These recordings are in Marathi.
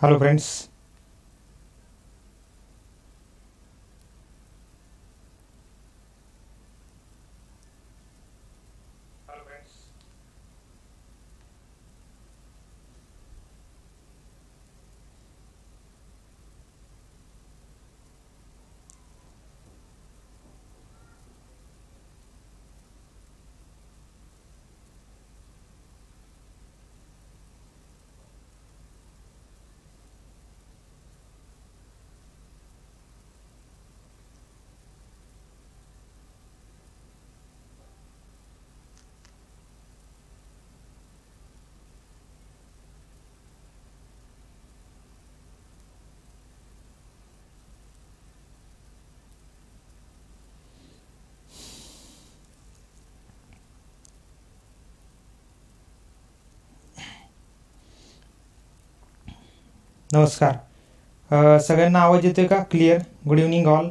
Hello friends, नमस्कार सगळ्यांना आवाज येतोय का clear good evening all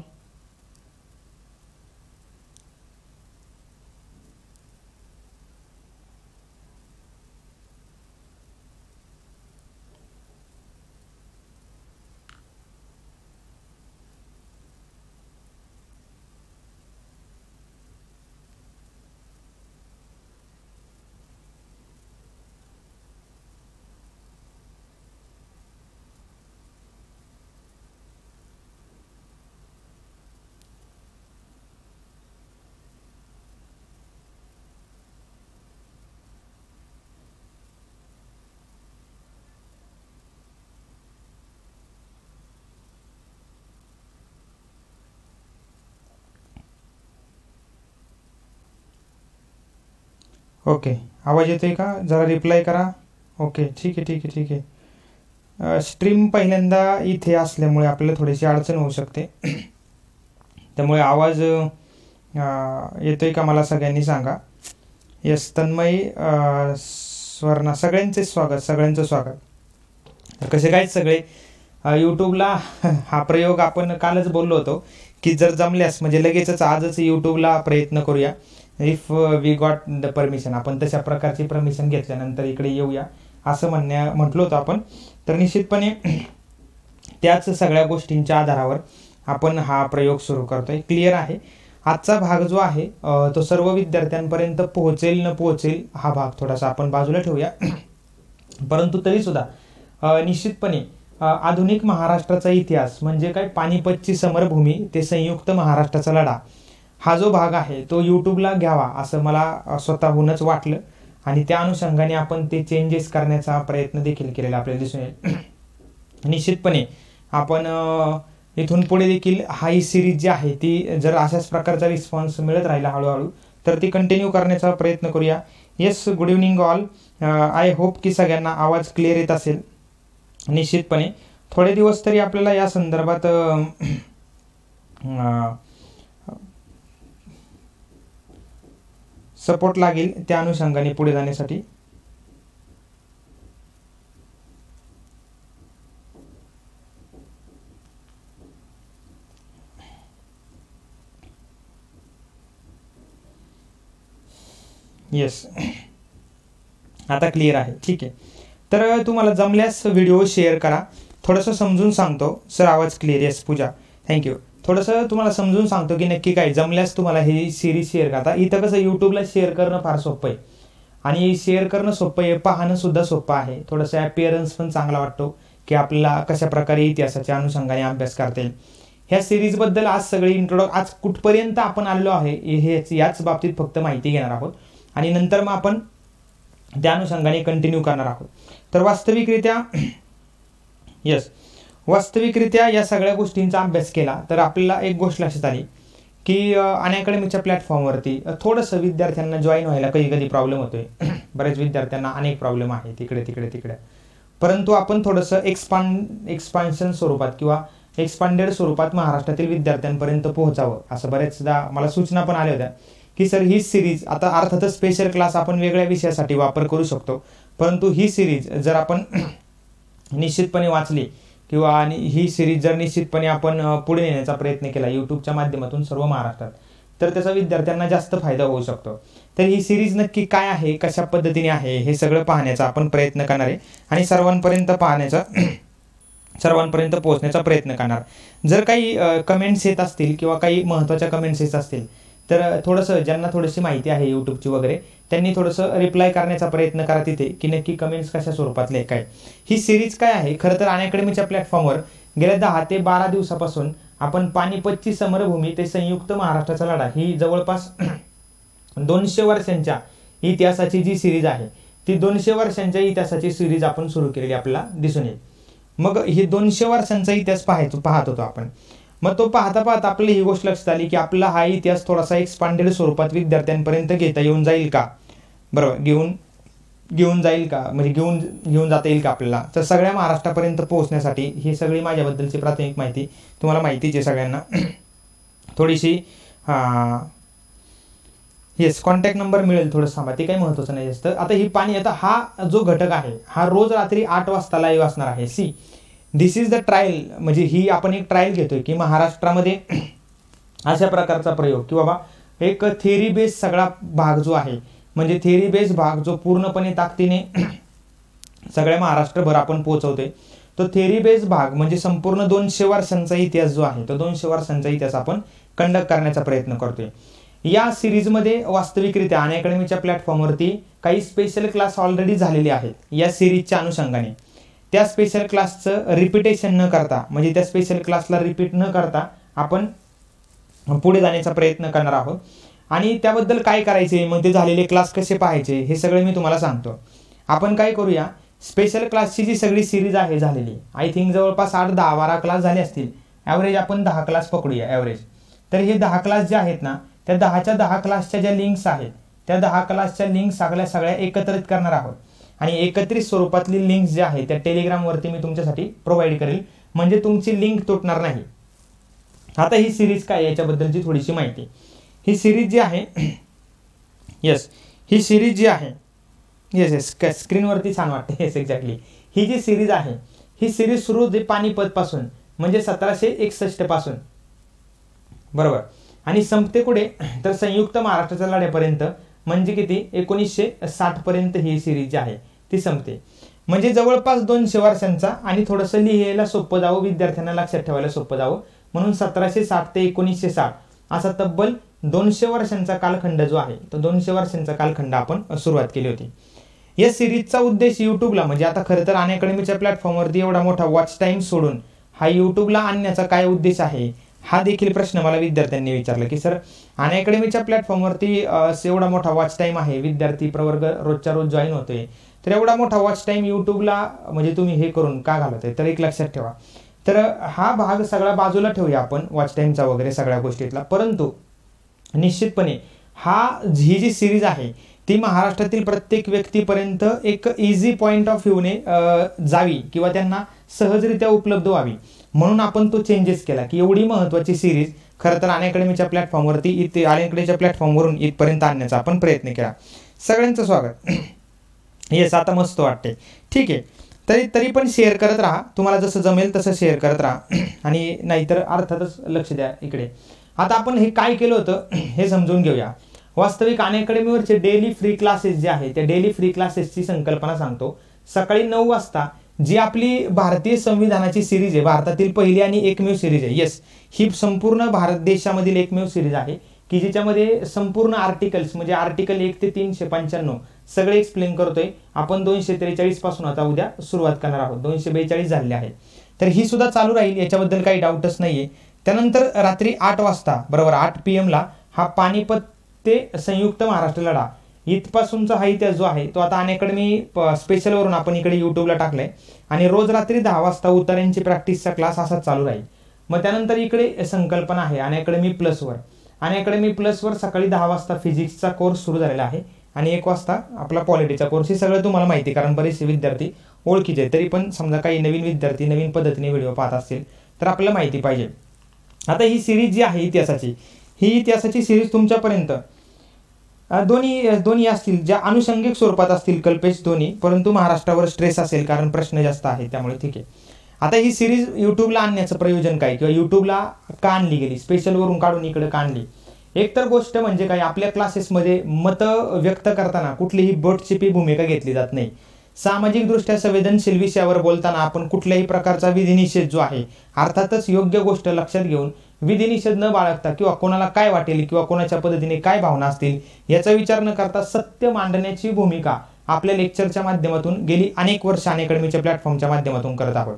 okay आवाज येतोय का जरा रिप्लाय करा ओके ठीक आहे ठीक आहे ठीक आहे स्ट्रीम पहिल्यांदा इथे असल्यामुळे आपल्याला थोडीशी अडचण होऊ शकते त्यामुळे आवाज येतोय का मला सगळ्यांनी सांगा यस तन्मयी स्वर्णा सगळ्यांचे स्वागत सगळ्यांचं स्वागत कसे काय सगळे यूट्यूबला हा प्रयोग आपण कालच बोललो होतो की जर जमल्यास म्हणजे लगेचच आजच यूट्यूबला प्रयत्न करूया if we got the permission आपण तशा प्रकारची परमिशन घेतल्यानंतर इकडे येऊया असं म्हणण्या म्हटलं होतं आपण तर निश्चितपणे त्याच सगळ्या गोष्टींच्या आधारावर आपण हा प्रयोग सुरू करतोय क्लिअर आहे आजचा भाग जो आहे तो सर्व विद्यार्थ्यांपर्यंत पोहोचेल न पोहोचेल हा भाग थोडासा आपण बाजूला ठेवूया परंतु तरीसुद्धा निश्चितपणे आधुनिक महाराष्ट्राचा इतिहास म्हणजे काय पानिपतची समरभूमी ते संयुक्त महाराष्ट्राचा लढा हा जो भाग आहे तो यूट्यूबला घ्यावा असं मला स्वतःहूनच वाटलं आणि त्या अनुषंगाने आपण ते चेंजेस करण्याचा प्रयत्न देखील केलेला आपल्याला दिसून येईल निश्चितपणे आपण इथून पुढे देखील हा ही सिरीज जी आहे ती जर अशाच प्रकारचा रिस्पॉन्स मिळत राहिला हळूहळू तर ती कंटिन्यू करण्याचा प्रयत्न करूया yes good evening all I hope की सगळ्यांना आवाज क्लिअर येत असेल निश्चितपणे थोडे दिवस तरी आपल्याला या संदर्भात सपोर्ट लागेल त्या अनुषंगाने पुढे जाण्यासाठी येस आता क्लिअर आहे ठीक आहे तर तुम्हाला जमल्यास व्हिडिओ शेअर करा थोडंसं समजून सांगतो सर आवाज क्लिअर येस पूजा थँक्यू थोडंसं तुम्हाला समजून सांगतो की नक्की काय जमल्यास तुम्हाला ही सिरीज शेअर करता इथं कसं युट्यूबला शेअर करणं फार सोपं आहे आणि शेअर करणं सोपं आहे पाहणं सुद्धा सोपं आहे थोडंसं अपिअरन्स पण चांगला वाटतो की आपल्याला कशा प्रकारे इतिहासाच्या अनुषंगाने अभ्यास करता येईल ह्या सिरीजबद्दल आज सगळे इंट्रोडक्ट आज कुठपर्यंत आपण आलेलो आहे हे याच बाबतीत फक्त माहिती घेणार आहोत आणि नंतर मग आपण त्या अनुषंगाने कंटिन्यू करणार आहोत तर वास्तविकरित्या यस वास्तविकरित्या या सगळ्या गोष्टींचा अभ्यास केला तर आपल्याला एक गोष्ट लक्षात आली की अन प्लॅटफॉर्मवरती थोडंसं विद्यार्थ्यांना जॉईन व्हायला कधी कधी प्रॉब्लेम होतोय बऱ्याच विद्यार्थ्यांना अनेक प्रॉब्लेम आहे तिकडे तिकडे तिकडे परंतु आपण थोडंसं एक्सपांड एक्सपान्शन स्वरूपात किंवा एक्सपांडेड स्वरूपात महाराष्ट्रातील विद्यार्थ्यांपर्यंत पोहोचावं असं बऱ्याचदा मला सूचना पण आल्या होत्या की सर ही सिरीज आता अर्थातच स्पेशल क्लास आपण वेगळ्या विषयासाठी वापर करू शकतो परंतु ही सिरीज जर आपण निश्चितपणे वाचली किंवा आणि ही सिरीज जर निश्चितपणे आपण पुढे नेण्याचा प्रयत्न केला युट्यूबच्या माध्यमातून सर्व महाराष्ट्रात तर त्याचा विद्यार्थ्यांना जास्त फायदा होऊ शकतो तर ही सिरीज नक्की काय आहे कशा पद्धतीने आहे हे सगळं पाहण्याचा आपण प्रयत्न करणार आहे आणि सर्वांपर्यंत पाहण्याचा सर्वांपर्यंत पोहोचण्याचा प्रयत्न करणार जर काही कमेंट्स येत असतील किंवा काही महत्त्वाच्या कमेंट्स येत असतील तर थोडंसं ज्यांना थोडीशी माहिती आहे यूट्यूबची वगैरे त्यांनी थोडंसं रिप्लाय करण्याचा प्रयत्न करा तिथे की नक्की कमेंट्स कशा स्वरूपातले काय ही सिरीज काय आहे खरं तर अकॅडमीच्या प्लॅटफॉर्मवर गेल्या दहा ते बारा दिवसापासून आपण पानिपतची समरभूमी ते संयुक्त महाराष्ट्राचा लढा ही जवळपास दोनशे वर्षांच्या इतिहासाची जी सिरीज आहे ती दोनशे वर्षांच्या इतिहासाची सिरीज आपण सुरू केलेली आपल्याला दिसून येईल मग हे दोनशे वर्षांचा इतिहास पाहायचो पाहत होतो आपण मग तो पाहता पाहता आपल्याला ही गोष्ट लक्षात आली की आपला हा इतिहास थोडासा एक्सपांडेड स्वरूपात विद्यार्थ्यांपर्यंत घेता येऊन जाईल का बरोबर घेऊन घेऊन जाईल का म्हणजे घेऊन घेऊन जाता येईल का आपल्याला तर सगळ्या महाराष्ट्रापर्यंत पोहोचण्यासाठी ही सगळी माझ्याबद्दलची प्राथमिक माहिती तुम्हाला माहितीच आहे सगळ्यांना थोडीशी येस कॉन्टॅक्ट नंबर मिळेल थोडं थांबा ते काही महत्त्वाचं नाही जास्त आता ही पाणी आता हा जो घटक आहे हा रोज रात्री आठ वाजता लाईव्ह असणार आहे see this is the trial म्हणजे ही आपण एक ट्रायल घेतोय की महाराष्ट्रामध्ये अशा प्रकारचा प्रयोग की बाबा एक थेरी बेस सगळा भाग जो आहे म्हणजे थेरी बेस भाग जो पूर्णपणे ताकदीने सगळ्या महाराष्ट्रभर आपण पोहोचवतोय तो थेरी बेस भाग म्हणजे संपूर्ण दोनशे वर्षांचा इतिहास जो आहे तो दोनशे वर्षांचा इतिहास आपण कंडक्ट करण्याचा प्रयत्न करतोय या सिरीजमध्ये वास्तविकरित्या अन अकॅडमीच्या प्लॅटफॉर्मवरती काही स्पेशल क्लास ऑलरेडी झालेले आहेत या सिरीजच्या अनुषंगाने त्या स्पेशल क्लासचं रिपीटेशन न करता म्हणजे त्या स्पेशल क्लासला रिपीट न करता आपण पुढे जाण्याचा प्रयत्न करणार आहोत आणि त्याबद्दल काय करायचे मग ते झालेले क्लास कसे पाहायचे हे सगळं मी तुम्हाला सांगतो आपण काय करूया स्पेशल क्लासची जी सगळी सिरीज आहे झालेली आय थिंक जवळपास आठ दहा बारा क्लास झाले असतील ॲव्हरेज आपण दहा क्लास पकडूया ॲव्हरेज तर हे दहा क्लास जे आहेत ना त्या दहाच्या दहा क्लासच्या ज्या लिंक्स आहेत त्या दहा क्लासच्या लिंक्स सगळ्या सगळ्या एकत्रित करणार आहोत आणि एकत्रित स्वरूपातली लिंक जे आहे त्या टेलिग्रामवरती मी तुमच्यासाठी प्रोव्हाइड करेल म्हणजे तुमची लिंक तुटणार नाही आता ही सिरीज काय याच्याबद्दलची थोडीशी माहिती ही सिरीज जी आहे येस ही सिरीज जी आहे येस येस स्क्रीनवरती छान वाटते येस एक्झॅक्टली ही जी सिरीज आहे ही सिरीज सुरू होते पानिपतपासून म्हणजे सतराशे एकसष्टपासून बरोबर आणि संपते कुठे तर संयुक्त महाराष्ट्राच्या लढ्यापर्यंत म्हणजे किती एकोणीसशे साठपर्यंत ही सिरीज जी आहे ती संपते म्हणजे जवळपास दोनशे वर्षांचा आणि थोडस लिहायला सोपं जावं विद्यार्थ्यांना लक्षात ठेवायला सोपं जावं म्हणून सतराशे साठ ते एकोणीसशे साठ असा तब्बल दोनशे वर्षांचा कालखंड जो आहे तो दोनशे वर्षांचा कालखंड आपण सुरुवात केली होती या सिरीजचा उद्देश युट्यूबला म्हणजे आता खरं तर अन अकॅडमीच्या प्लॅटफॉर्मवरती एवढा मोठा वॉच टाईम सोडून हा युट्यूबला आणण्याचा काय उद्देश आहे हा देखील प्रश्न मला विद्यार्थ्यांनी विचारला की सर अन अकॅडमीच्या प्लॅटफॉर्मवरती एवढा मोठा वॉच टाईम आहे विद्यार्थी प्रवर्ग रोजच्या रोज जॉईन होतोय तर एवढा मोठा वॉच टाईम यूट्यूबला म्हणजे तुम्ही हे करून का घालत आहे तर एक लक्षात ठेवा तर हा भाग सगळा बाजूला ठेवूया आपण वॉच टाईमचा वगैरे सगळ्या गोष्टीतला परंतु निश्चितपणे हा ही जी सिरीज आहे ती महाराष्ट्रातील प्रत्येक व्यक्तीपर्यंत एक इझी पॉईंट ऑफ व्ह्यूने जावी किंवा त्यांना सहजरित्या उपलब्ध व्हावी म्हणून आपण तो चेंजेस केला की एवढी महत्वाची सिरीज खरं तर अकॅडमीच्या प्लॅटफॉर्मवरती इथे अनॅकॅडमीच्या प्लॅटफॉर्मवरून इथपर्यंत आणण्याचा आपण प्रयत्न केला सगळ्यांचं स्वागत येस आता मस्त वाटते ठीक आहे तरी तरी पण शेअर करत राहा तुम्हाला जसं जमेल तसं शेअर करत राहा आणि नाहीतर अर्थातच लक्ष द्या इकडे आता आपण हे काय केलं होतं हे समजून घेऊया वास्तविक अन अकॅडमीवरचे डेली फ्री क्लासेस जे आहे त्या डेली फ्री क्लासेसची संकल्पना सांगतो सकाळी नऊ वाजता जी आपली भारतीय संविधानाची सिरीज आहे भारतातील पहिली आणि एकमेव सिरीज आहे येस ही संपूर्ण भारत देशामधील एकमेव सिरीज आहे की ज्याच्यामध्ये संपूर्ण आर्टिकल्स म्हणजे आर्टिकल एक ते तीनशे पंच्याण्णव सगळे एक्सप्लेन करतोय आपण दोनशे पासून आता उद्या सुरुवात करणार आहोत दोनशे बेचाळीस झाले आहे तर ही सुद्धा चालू राहील याच्याबद्दल काही डाऊटच नाहीये त्यानंतर रात्री आठ वाजता बरोबर आठ पी एमला हा पानिपत ते संयुक्त महाराष्ट्र लढा इथपासूनचा हा इतिहास जो आहे तो आता स्पेशल स्पेशलवरून आपण इकडे यूट्यूबला टाकलाय आणि रोज रात्री दहा वाजता उतार्यांची प्रॅक्टिसचा क्लास असाच चालू राहील मग त्यानंतर इकडे संकल्पना आहे वर प्लसवर प्लस प्लसवर सकाळी दहा वाजता फिजिक्सचा कोर्स सुरू झालेला आहे आणि एक वाजता आपला पॉलिटीचा कोर्स हे सगळं तुम्हाला माहिती कारण बरेचसे विद्यार्थी ओळखीचे तरी पण समजा काही नवीन विद्यार्थी नवीन पद्धतीने व्हिडिओ पाहत असतील तर आपल्याला माहिती पाहिजे आता ही सिरीज जी आहे इतिहासाची ही इतिहासाची सिरीज तुमच्यापर्यंत दोन्ही दोन्ही असतील ज्या अनुषंगिक स्वरूपात असतील कल्पेश दोन्ही परंतु महाराष्ट्रावर स्ट्रेस असेल कारण प्रश्न जास्त आहे त्यामुळे ठीक आहे आता ही सिरीज यूट्यूबला आणण्याचं प्रयोजन काय किंवा यूट्यूबला का आणली गेली स्पेशलवरून काढून इकडे का आणली एकतर गोष्ट म्हणजे काय आपल्या क्लासेसमध्ये मतं व्यक्त करताना कुठलीही बोटचिपी भूमिका घेतली जात नाही सामाजिकदृष्ट्या संवेदनशील विषयावर बोलताना आपण कुठल्याही प्रकारचा विधिनिषेध जो आहे अर्थातच योग्य गोष्ट लक्षात घेऊन विधिनिषेध न बाळगता किंवा कोणाला काय वाटेल किंवा कोणाच्या पद्धतीने काय भावना असतील याचा विचार न करता सत्य मांडण्याची भूमिका आपल्या लेक्चरच्या माध्यमातून गेली अनेक वर्ष अनेकडमीच्या प्लॅटफॉर्मच्या माध्यमातून करत आहोत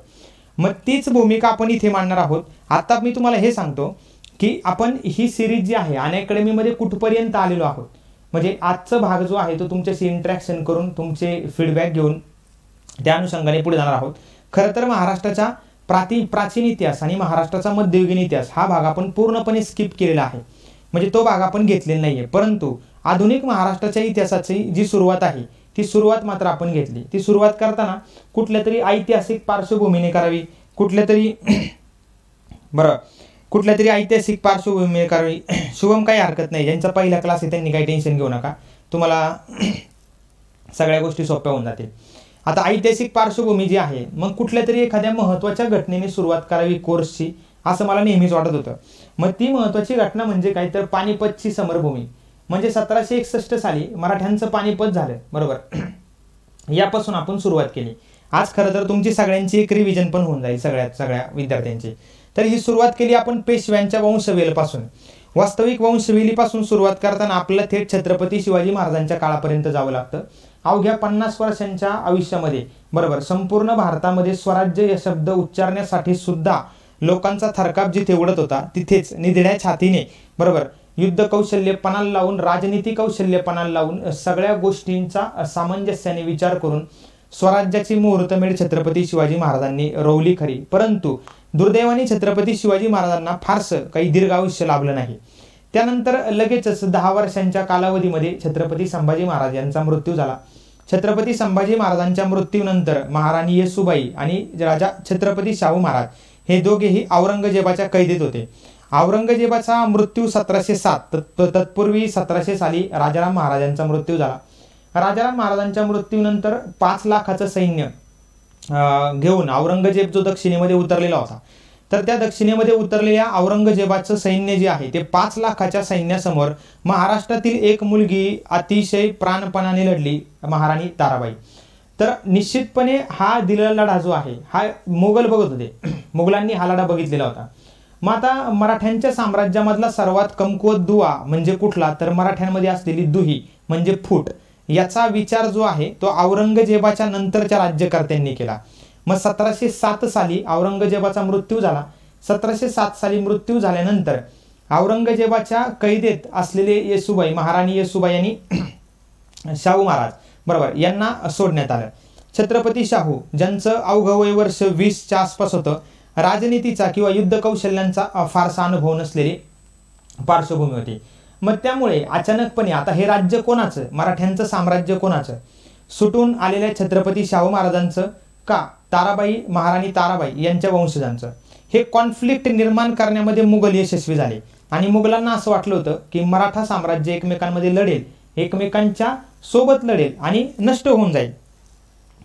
मग तीच भूमिका आपण इथे मांडणार आहोत आता मी तुम्हाला हे सांगतो की आपण ही सिरीज जी आहे मध्ये कुठपर्यंत आलेलो आहोत म्हणजे आजचा भाग जो आहे तो तुमच्याशी इंटरॅक्शन करून तुमचे फीडबॅक घेऊन त्या अनुषंगाने पुढे जाणार आहोत खरं तर महाराष्ट्राचा प्राती प्राचीन इतिहास आणि महाराष्ट्राचा मध्ययुगीन इतिहास हा भाग आपण पूर्णपणे स्किप केलेला आहे म्हणजे तो भाग आपण घेतलेला नाहीये परंतु आधुनिक महाराष्ट्राच्या इतिहासाची जी सुरुवात आहे ती सुरुवात मात्र आपण घेतली ती सुरुवात करताना कुठल्या तरी ऐतिहासिक पार्श्वभूमीने करावी कुठल्या तरी बरं कुठल्या तरी ऐतिहासिक पार्श्वभूमी कारण शुभम काही हरकत नाही ज्यांचा पहिला क्लास आहे त्यांनी काही टेन्शन घेऊ नका तुम्हाला सगळ्या गोष्टी सोप्या होऊन जातील आता ऐतिहासिक पार्श्वभूमी जी आहे मग कुठल्या तरी एखाद्या महत्त्वाच्या घटनेने सुरुवात करावी कोर्सची असं मला नेहमीच वाटत होतं मग ती महत्त्वाची घटना म्हणजे काय तर पानिपतची समरभूमी म्हणजे सतराशे एकसष्ट साली मराठ्यांचं पानिपत झालं बरोबर यापासून आपण सुरुवात केली आज खरं तर तुमची सगळ्यांची एक रिव्हिजन पण होऊन जाईल सगळ्या सगळ्या विद्यार्थ्यांची तर ही सुरुवात केली आपण पेशव्यांच्या वंशवेलपासून वास्तविक वंशवेलीपासून सुरुवात करताना आपल्याला थेट छत्रपती शिवाजी महाराजांच्या काळापर्यंत जावं लागतं अवघ्या पन्नास वर्षांच्या आयुष्यामध्ये बरोबर संपूर्ण भारतामध्ये स्वराज्य या शब्द उच्चारण्यासाठी सुद्धा लोकांचा थरकाप जिथे उडत होता तिथेच निधड्या छातीने बरोबर युद्ध कौशल्य पणाला लावून राजनीती कौशल्य पणाला लावून सगळ्या गोष्टींचा सामंजस्याने विचार करून स्वराज्याची मुहूर्तमेढ छत्रपती शिवाजी महाराजांनी रोवली खरी परंतु दुर्दैवाने छत्रपती शिवाजी महाराजांना फारसं काही दीर्घ आयुष्य लाभलं नाही त्यानंतर लगेचच दहा वर्षांच्या कालावधीमध्ये छत्रपती संभाजी महाराज यांचा मृत्यू झाला छत्रपती संभाजी महाराजांच्या मृत्यूनंतर महाराणी येसुबाई आणि राजा छत्रपती शाहू महाराज हे दोघेही औरंगजेबाच्या कैदेत होते औरंगजेबाचा मृत्यू सतराशे सात तत्पूर्वी सतराशे साली राजाराम महाराजांचा मृत्यू झाला राजाराम महाराजांच्या मृत्यूनंतर पाच लाखाचं सैन्य घेऊन औरंगजेब जो दक्षिणेमध्ये उतरलेला होता तर त्या दक्षिणेमध्ये उतरलेल्या औरंगजेबाचं सैन्य जे आहे ते पाच लाखाच्या सैन्यासमोर महाराष्ट्रातील एक मुलगी अतिशय प्राणपणाने लढली महाराणी ताराबाई तर निश्चितपणे हा दिलेला लढा जो आहे हा मोगल बघत होते मुघलांनी हा लढा बघितलेला होता मग आता मराठ्यांच्या साम्राज्यामधला सर्वात कमकुवत दुवा म्हणजे कुठला तर मराठ्यांमध्ये असलेली दुही म्हणजे फूट याचा विचार जो आहे तो औरंगजेबाच्या नंतरच्या राज्यकर्त्यांनी केला मग सतराशे सात साली औरंगजेबाचा मृत्यू झाला सतराशे सात साली मृत्यू झाल्यानंतर औरंगजेबाच्या कैदेत असलेले येसुबाई महाराणी येसुबाई यांनी शाहू महाराज बरोबर यांना सोडण्यात आलं छत्रपती शाहू ज्यांचं अवघ वय वर्ष वीसच्या आसपास होतं राजनितीचा किंवा युद्ध कौशल्यांचा फारसा अनुभव नसलेली पार्श्वभूमी होती मग त्यामुळे अचानकपणे आता हे राज्य कोणाचं मराठ्यांचं साम्राज्य कोणाचं सुटून आलेल्या छत्रपती शाहू महाराजांचं का ताराबाई महाराणी ताराबाई यांच्या वंशजांचं हे कॉन्फ्लिक्ट निर्माण करण्यामध्ये मुघल यशस्वी झाले आणि मुघलांना असं वाटलं होतं की मराठा साम्राज्य एकमेकांमध्ये लढेल एकमेकांच्या सोबत लढेल आणि नष्ट होऊन जाईल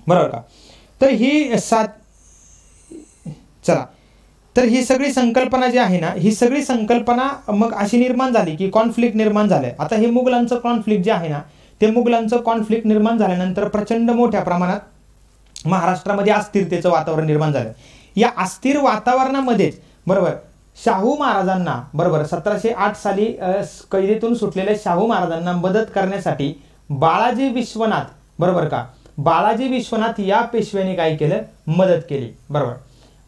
बरोबर का तर ही सात चला तर ही सगळी संकल्पना जी आहे ना ही सगळी संकल्पना मग अशी निर्माण झाली की कॉन्फ्लिक्ट निर्माण झालं आता हे मुघलांचं कॉन्फ्लिक्ट जे आहे ना ते मुघलांचं कॉन्फ्लिक्ट निर्माण झाल्यानंतर प्रचंड मोठ्या प्रमाणात महाराष्ट्रामध्ये अस्थिरतेचं वातावरण निर्माण झालं या अस्थिर वातावरणामध्येच बरोबर शाहू महाराजांना बरोबर सतराशे आठ साली कैदेतून सुटलेल्या शाहू महाराजांना मदत करण्यासाठी बाळाजी विश्वनाथ बरोबर का बाळाजी विश्वनाथ या पेशव्याने काय केलं मदत केली बरोबर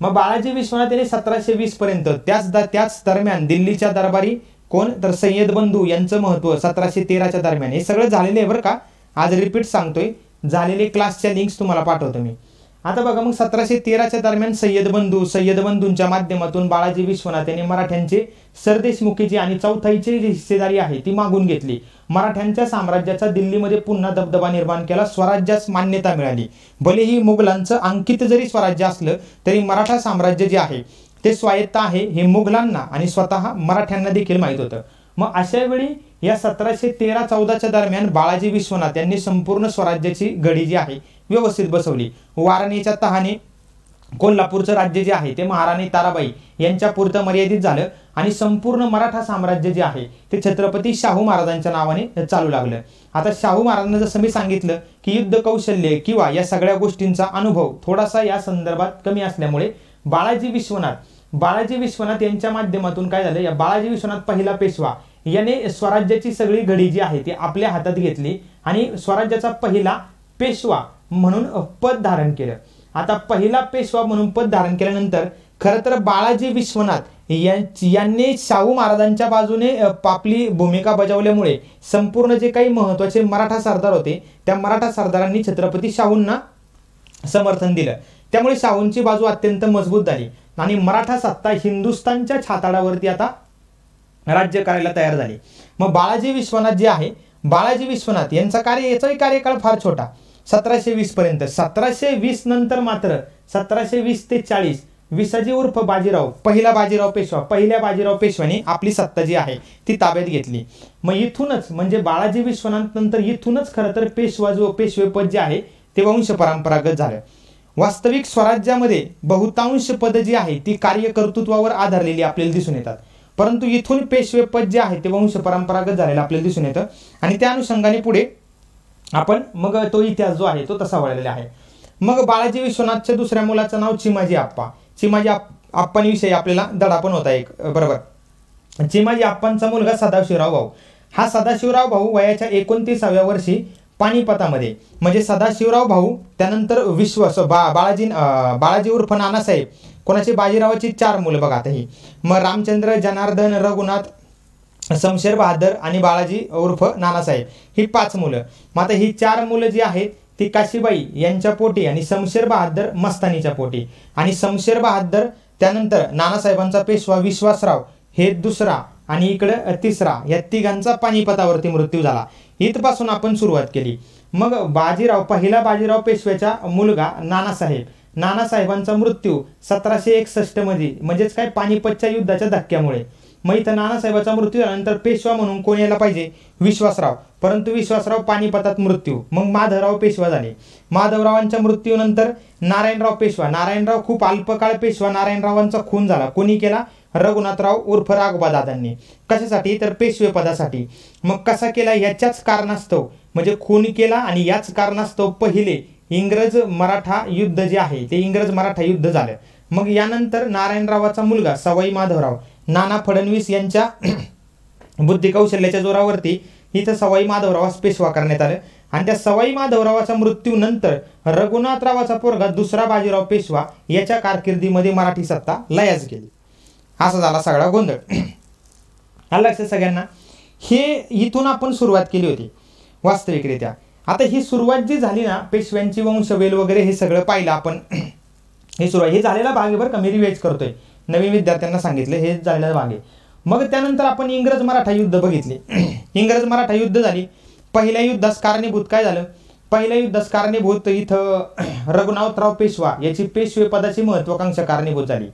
मग बाळाजी विश्वनाथ यांनी सतराशे वीस पर्यंत त्याच त्याच दरम्यान दिल्लीच्या दरबारी कोण तर सय्यद बंधू यांचं महत्व सतराशे तेराच्या दरम्यान हे सगळं झालेलं आहे बरं का आज रिपीट सांगतोय झालेले क्लासच्या लिंक्स तुम्हाला पाठवतो मी आता बघा मग सतराशे तेराच्या दरम्यान सय्यद बंधू सय्यद बंधूंच्या माध्यमातून बाळाजी विश्वनाथ यांनी मराठ्यांचे सरदेशमुखीची आणि चौथाईची जी हिस्सेदारी आहे ती मागून घेतली मराठ्यांच्या साम्राज्याचा दिल्लीमध्ये पुन्हा दबदबा निर्माण केला स्वराज्यास मान्यता मिळाली ही मुघलांचं अंकित जरी स्वराज्य असलं तरी मराठा साम्राज्य जे आहे ते स्वायत्त आहे हे मुघलांना आणि स्वतः मराठ्यांना देखील माहीत होतं मग अशा वेळी या सतराशे तेरा चौदाच्या दरम्यान बाळाजी विश्वनाथ यांनी संपूर्ण स्वराज्याची गडी जी आहे व्यवस्थित बसवली वारणीच्या तहाने कोल्हापूरचं राज्य जे आहे ते महाराणी ताराबाई यांच्या पुरतं मर्यादित झालं आणि संपूर्ण मराठा साम्राज्य जे आहे ते छत्रपती शाहू महाराजांच्या नावाने चालू लागलं आता शाहू महाराजांना जसं मी सांगितलं की युद्ध कौशल्य किंवा या सगळ्या गोष्टींचा अनुभव थोडासा या संदर्भात कमी असल्यामुळे बाळाजी विश्वनाथ बाळाजी विश्वनाथ यांच्या माध्यमातून काय झालं या बाळाजी विश्वनाथ पहिला पेशवा याने स्वराज्याची सगळी घडी जी आहे ती आपल्या हातात घेतली आणि स्वराज्याचा पहिला पेशवा म्हणून पद धारण केलं आता पहिला पेशवा म्हणून पद धारण केल्यानंतर खरं तर बाळाजी विश्वनाथ यांनी शाहू महाराजांच्या बाजूने आपली भूमिका बजावल्यामुळे संपूर्ण जे काही महत्त्वाचे मराठा सरदार होते त्या मराठा सरदारांनी छत्रपती शाहूंना समर्थन दिलं त्यामुळे शाहूंची बाजू अत्यंत मजबूत झाली आणि मराठा सत्ता हिंदुस्थानच्या छाताडावरती आता राज्य करायला तयार झाली मग बाळाजी विश्वनाथ जे आहे बाळाजी विश्वनाथ यांचा कार्य याचाही कार्यकाळ फार छोटा सतराशे वीस पर्यंत सतराशे वीस नंतर मात्र सतराशे वीस ते चाळीस विसाजी उर्फ बाजीराव पहिला बाजीराव पेशवा पहिल्या बाजीराव पेशवाने आपली सत्ता जी आहे ती ताब्यात घेतली मग इथूनच म्हणजे बाळाजी विश्वनाथ नंतर इथूनच खरं तर पेशवा जो पेशवेपद जे आहे ते वंश परंपरागत झालं वास्तविक स्वराज्यामध्ये बहुतांश पद जी आहे ती कार्यकर्तृत्वावर आधारलेली आपल्याला दिसून येतात परंतु इथून पेशवेपद जे आहे ते वंश परंपरागत झालेलं आपल्याला दिसून येतं आणि त्या अनुषंगाने पुढे आपण मग तो इतिहास जो आहे तो तसा वळलेला आहे मग बाळाजी विश्वनाथच्या दुसऱ्या मुलाचं नाव चिमाजी आप्पा चिमाजी आप्पांविषयी आपल्याला दडापण होता एक बरोबर चिमाजी आप्पांचा मुलगा सदाशिवराव भाऊ हा सदाशिवराव भाऊ वयाच्या एकोणतीसाव्या वर्षी पानिपतामध्ये म्हणजे सदाशिवराव भाऊ त्यानंतर विश्वास बा बाळाजी बाळाजी उर्फ नानासाहेब कोणाचे बाजीरावाची चार मुलं बघा आता ही मग रामचंद्र जनार्दन रघुनाथ समशेर बहादर आणि बाळाजी उर्फ नानासाहेब ही पाच मुलं मग आता ही चार मुलं जी आहेत ती काशीबाई यांच्या पोटी आणि शमशेर बहादर मस्तानीच्या पोटी आणि शमशेर बहादर त्यानंतर नानासाहेबांचा पेशवा विश्वासराव हे दुसरा आणि इकडं तिसरा या तिघांचा पानिपतावरती मृत्यू झाला इथपासून आपण सुरुवात केली मग बाजीराव पहिला बाजीराव पेशव्याचा मुलगा नानासाहेब नानासाहेबांचा मृत्यू सतराशे एकसष्ट मध्ये म्हणजेच काय पानिपतच्या युद्धाच्या धक्क्यामुळे मग इथं नानासाहेबाचा मृत्यू झाल्यानंतर पेशवा म्हणून कोण यायला पाहिजे विश्वासराव परंतु विश्वासराव पानिपतात मृत्यू मग माधवराव पेशवा झाले माधवरावांच्या मृत्यूनंतर नारायणराव पेशवा नारायणराव खूप अल्पकाळ पेशवा नारायणरावांचा खून झाला कोणी केला रघुनाथराव उर्फ रागबादादांनी कशासाठी तर पेशवे पदासाठी मग कसा केला याच्याच कारणास्तव म्हणजे खून केला आणि याच कारणास्तव पहिले इंग्रज मराठा युद्ध जे आहे ते इंग्रज मराठा युद्ध झालं मग यानंतर नारायणरावाचा मुलगा सवाई माधवराव नाना फडणवीस यांच्या बुद्धी कौशल्याच्या जोरावरती इथं सवाई माधवरावास पेशवा करण्यात आलं आणि त्या सवाई माधवरावाच्या मृत्यूनंतर रघुनाथरावाचा पोरगा दुसरा बाजीराव पेशवा याच्या कारकिर्दीमध्ये मराठी सत्ता लयास गेली असा झाला सगळा गोंधळ हा लक्षात सगळ्यांना हे इथून आपण सुरुवात केली होती वास्तविकरित्या आता ही सुरुवात जी झाली ना पेशव्यांची वंशवेल वगैरे हे सगळं पाहिलं आपण हे सुरुवात हे झालेला भाग आहे बरं का मी रिवेज करतोय नवीन विद्यार्थ्यांना सांगितले हे झालेलं भाग आहे मग त्यानंतर आपण इंग्रज मराठा युद्ध बघितले इंग्रज मराठा युद्ध झाली पहिल्या युद्धास कारणीभूत काय झालं पहिल्या युद्धास कारणीभूत इथं रघुनाथराव पेशवा याची पेशवे पदाची महत्वाकांक्षा कारणीभूत झाली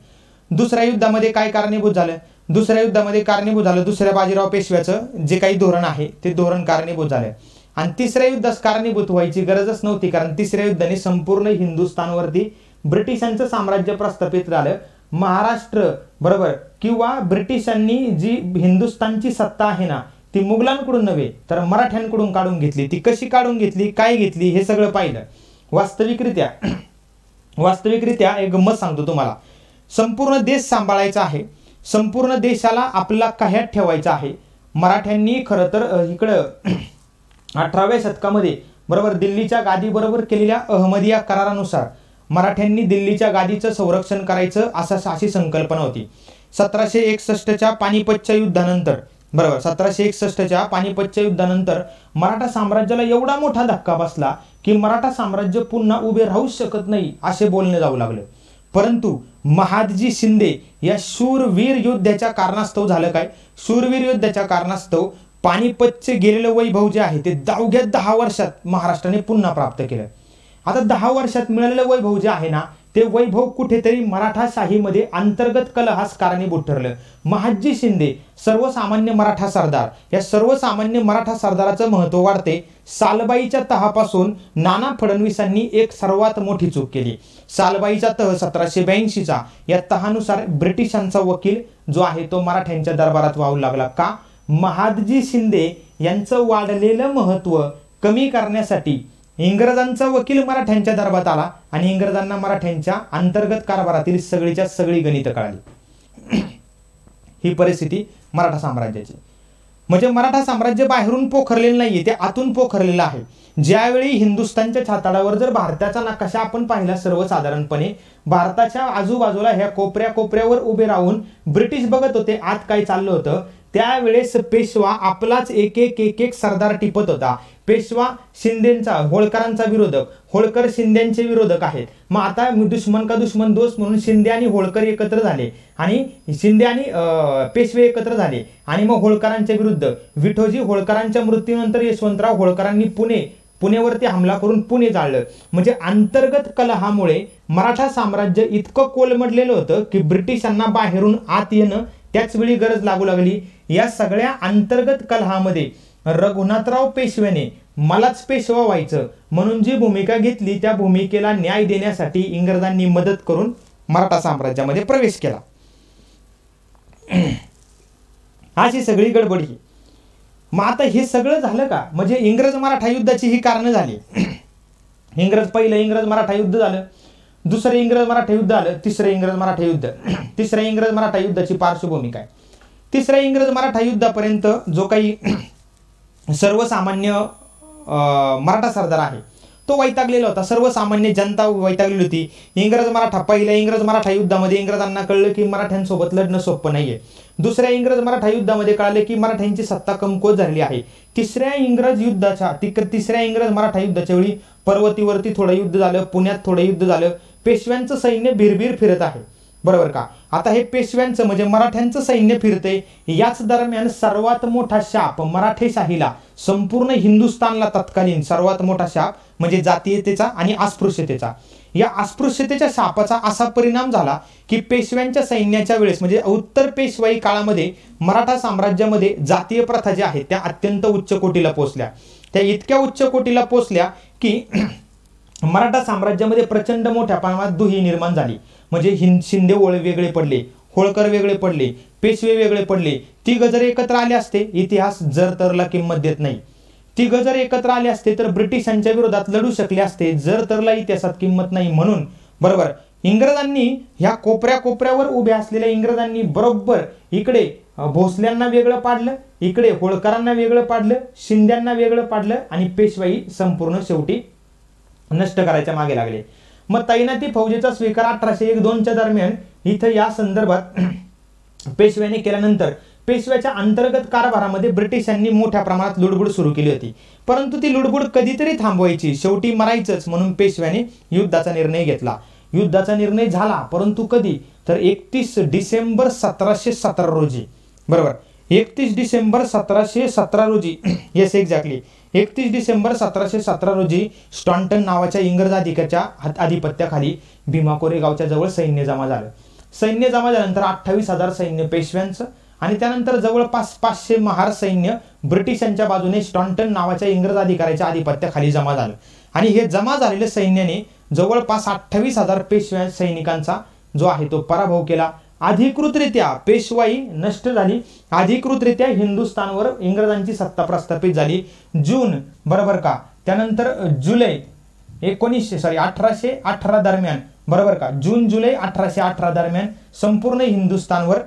दुसऱ्या युद्धामध्ये काय कारणीभूत झालं दुसऱ्या युद्धामध्ये कारणीभूत झालं दुसऱ्या बाजीराव पेशव्याचं जे काही धोरण आहे ते धोरण कारणीभूत झालं आणि तिसऱ्या युद्धास कारणीभूत व्हायची गरजच नव्हती कारण तिसऱ्या युद्धाने संपूर्ण हिंदुस्थानवरती ब्रिटिशांचं साम्राज्य प्रस्थापित झालं महाराष्ट्र बरोबर किंवा ब्रिटिशांनी जी हिंदुस्थानची सत्ता आहे ना ती मुघलांकडून नव्हे तर मराठ्यांकडून काढून घेतली ती कशी काढून घेतली काय घेतली हे सगळं पाहिलं वास्तविकरित्या वास्तविकरित्या एक गंमत सांगतो तुम्हाला संपूर्ण देश सांभाळायचा आहे संपूर्ण देशाला आपला काह्यात ठेवायचा आहे मराठ्यांनी खरं तर इकडं अठराव्या शतकामध्ये बरोबर दिल्लीच्या गादीबरोबर केलेल्या अहमदिया करारानुसार मराठ्यांनी दिल्लीच्या गादीचं संरक्षण करायचं असा अशी संकल्पना होती सतराशे एकसष्टच्या पानिपतच्या युद्धानंतर बरोबर सतराशे एकसष्टच्या पानिपतच्या युद्धानंतर मराठा साम्राज्याला एवढा मोठा धक्का बसला की मराठा साम्राज्य पुन्हा उभे राहूच शकत नाही असे बोलणे जाऊ लागले परंतु महादजी शिंदे या शूरवीर युद्धाच्या कारणास्तव झालं काय शूरवीर युद्धाच्या कारणास्तव पानिपतचे गेलेलं वैभव जे आहे ते दावघ्या दहा वर्षात महाराष्ट्राने पुन्हा प्राप्त केलं आता दहा वर्षात मिळालेलं वैभव जे आहे ना ते वैभव कुठेतरी मराठा शाहीमध्ये अंतर्गत कलहास कारणीभूत ठरलं महाजी शिंदे सर्वसामान्य मराठा सरदार या सर्वसामान्य मराठा सरदाराचं महत्त्व वाढते सालबाईच्या तहापासून नाना फडणवीसांनी एक सर्वात मोठी चूक केली सालबाईचा तह सतराशे ब्याऐंशीचा या तहानुसार ब्रिटिशांचा वकील जो आहे तो मराठ्यांच्या दरबारात वाहू लागला का महादजी शिंदे यांचं वाढलेलं महत्त्व कमी करण्यासाठी इंग्रजांचा वकील मराठ्यांच्या दरबारात आला आणि इंग्रजांना मराठ्यांच्या अंतर्गत कारभारातील सगळीच्या सगळी गणित कळाली ही परिस्थिती मराठा साम्राज्याची म्हणजे मराठा साम्राज्य बाहेरून पोखरलेलं नाहीये ते आतून पोखरलेलं आहे ज्यावेळी हिंदुस्थानच्या छाताडावर जर भारताचा नकाशा आपण पाहिला सर्वसाधारणपणे भारताच्या आजूबाजूला ह्या कोपऱ्या कोपऱ्यावर उभे राहून ब्रिटिश बघत होते आत काय चाललं होतं त्यावेळेस पेशवा आपलाच एक एक एक एक सरदार टिपत होता पेशवा शिंदेचा होळकरांचा विरोधक होळकर शिंदेचे विरोधक आहेत मग आता दुश्मन का दुश्मन दोष म्हणून शिंदे आणि होळकर एकत्र झाले आणि शिंदे आणि पेशवे एकत्र झाले आणि मग होळकरांच्या विरुद्ध विठोजी होळकरांच्या मृत्यूनंतर यशवंतराव होळकरांनी पुणे पुणेवरती हमला करून पुणे जाळलं म्हणजे अंतर्गत कलहामुळे मराठा साम्राज्य इतकं कोलमडलेलं होतं की ब्रिटिशांना बाहेरून आत येणं त्याचवेळी गरज लागू लागली या सगळ्या अंतर्गत कलहामध्ये रघुनाथराव पेशव्याने मलाच पेशवा व्हायचं म्हणून जी भूमिका घेतली त्या भूमिकेला न्याय देण्यासाठी इंग्रजांनी मदत करून मराठा साम्राज्यामध्ये प्रवेश केला अशी सगळी गडबड ही मग आता हे सगळं झालं का म्हणजे इंग्रज मराठा युद्धाची ही कारणं झाली इंग्रज पहिलं इंग्रज मराठा युद्ध झालं दुसरं इंग्रज मराठा युद्ध आलं तिसरं इंग्रज मराठा युद्ध तिसऱ्या इंग्रज मराठा युद्धाची पार्श्वभूमी आहे तिसऱ्या इंग्रज मराठा युद्धापर्यंत जो काही सर्वसामान्य मराठा सरदार आहे तो वैतागलेला होता सर्वसामान्य जनता वैतागलेली होती इंग्रज मराठा पहिल्या इंग्रज मराठा युद्धामध्ये इंग्रजांना कळलं की मराठ्यांसोबत लढणं सोपं नाहीये दुसऱ्या इंग्रज मराठा युद्धामध्ये कळालं की मराठ्यांची सत्ता कमकुवत झाली आहे तिसऱ्या इंग्रज युद्धाच्या तिसऱ्या इंग्रज मराठा युद्धाच्या वेळी पर्वतीवरती थोडं युद्ध झालं पुण्यात थोडं युद्ध झालं पेशव्यांचं सैन्य भिरभीर फिरत आहे बरोबर का आता हे पेशव्यांचं म्हणजे मराठ्यांचं सैन्य फिरते याच दरम्यान सर्वात मोठा शाप मराठेशाहीला संपूर्ण हिंदुस्थानला तत्कालीन सर्वात मोठा शाप म्हणजे जातीयतेचा आणि अस्पृश्यतेचा या अस्पृश्यतेच्या शापाचा असा परिणाम झाला की पेशव्यांच्या सैन्याच्या वेळेस म्हणजे उत्तर पेशवाई काळामध्ये मराठा साम्राज्यामध्ये जातीय प्रथा ज्या आहेत त्या अत्यंत उच्च कोटीला पोचल्या त्या इतक्या उच्च कोटीला पोचल्या की मराठा साम्राज्यामध्ये प्रचंड मोठ्या प्रमाणात दुही निर्माण झाली म्हणजे हिंद शिंदे ओळ वेगळे पडले होळकर वेगळे पडले पेशवे वेगळे पडले ती गजर एकत्र आले असते इतिहास जर तरला किंमत देत नाही ती गजर एकत्र आले असते तर ब्रिटिशांच्या विरोधात लढू शकले असते जर तरला इतिहासात किंमत नाही म्हणून बरोबर इंग्रजांनी ह्या कोपऱ्या कोपऱ्यावर उभ्या असलेल्या इंग्रजांनी बरोबर इकडे भोसल्यांना वेगळं पाडलं इकडे होळकरांना वेगळं पाडलं शिंद्यांना वेगळं पाडलं आणि पेशवाई संपूर्ण शेवटी नष्ट करायच्या मागे लागले मग तैनाती फौजेचा स्वीकार अठराशे एक दोनच्या दरम्यान इथं या संदर्भात पेशव्याने केल्यानंतर पेशव्याच्या अंतर्गत कारभारामध्ये ब्रिटिशांनी मोठ्या प्रमाणात लुडबुड सुरू केली होती परंतु ती लुडबुड कधीतरी थांबवायची शेवटी मरायचंच म्हणून पेशव्याने युद्धाचा निर्णय घेतला युद्धाचा निर्णय झाला परंतु कधी तर एकतीस डिसेंबर सतराशे सतरा रोजी बरोबर एकतीस डिसेंबर सतराशे सतरा रोजी येस एक्झॅक्टली एकतीस डिसेंबर सतराशे सतरा रोजी स्टॉन्टन नावाच्या इंग्रज अधिकाच्या हात आधिपत्याखाली भीमा कोरेगावच्या जवळ सैन्य जमा झालं सैन्य जमा झाल्यानंतर अठ्ठावीस हजार सैन्य पेशव्यांचं आणि त्यानंतर जवळपास पाचशे महार सैन्य ब्रिटिशांच्या बाजूने स्टॉन्टन नावाच्या इंग्रज अधिकाऱ्याच्या आधिपत्याखाली जमा झालं आणि हे जमा झालेल्या सैन्याने जवळपास अठ्ठावीस हजार पेशव्या सैनिकांचा जो आहे तो पराभव केला अधिकृतरित्या पेशवाई नष्ट झाली अधिकृतरित्या हिंदुस्थानवर इंग्रजांची सत्ता प्रस्थापित झाली जून बरोबर का त्यानंतर जुलै एकोणीसशे सॉरी अठराशे अठरा दरम्यान बरोबर का जून जुलै अठराशे अठरा दरम्यान संपूर्ण हिंदुस्थानवर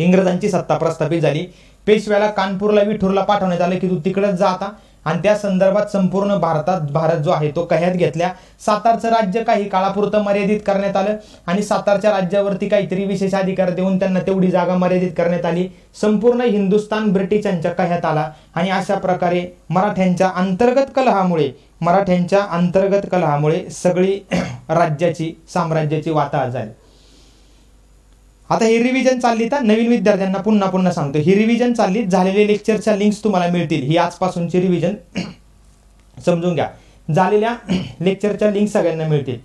इंग्रजांची सत्ता प्रस्थापित झाली पेशव्याला कानपूरला विठूरला पाठवण्यात आलं की तू तिकडेच जा आता आणि त्या संदर्भात संपूर्ण भारतात भारत जो आहे तो कह्यात घेतल्या सातारचं राज्य काही काळापुरतं मर्यादित करण्यात आलं आणि सातारच्या राज्यावरती काहीतरी विशेष अधिकार देऊन त्यांना तेवढी जागा मर्यादित करण्यात आली संपूर्ण हिंदुस्थान ब्रिटिशांच्या कह्यात आला आणि अशा प्रकारे मराठ्यांच्या अंतर्गत कलहामुळे मराठ्यांच्या अंतर्गत कलहामुळे सगळी राज्याची साम्राज्याची वाताहत झाली आता हे रिव्हिजन चालली तर नवीन विद्यार्थ्यांना पुन्हा पुन्हा सांगतो ही रिव्हिजन चाललीत झालेले लेक्चरच्या लिंक्स तुम्हाला मिळतील ही आजपासूनची रिव्हिजन समजून घ्या झालेल्या लेक्चरच्या लिंक सगळ्यांना मिळतील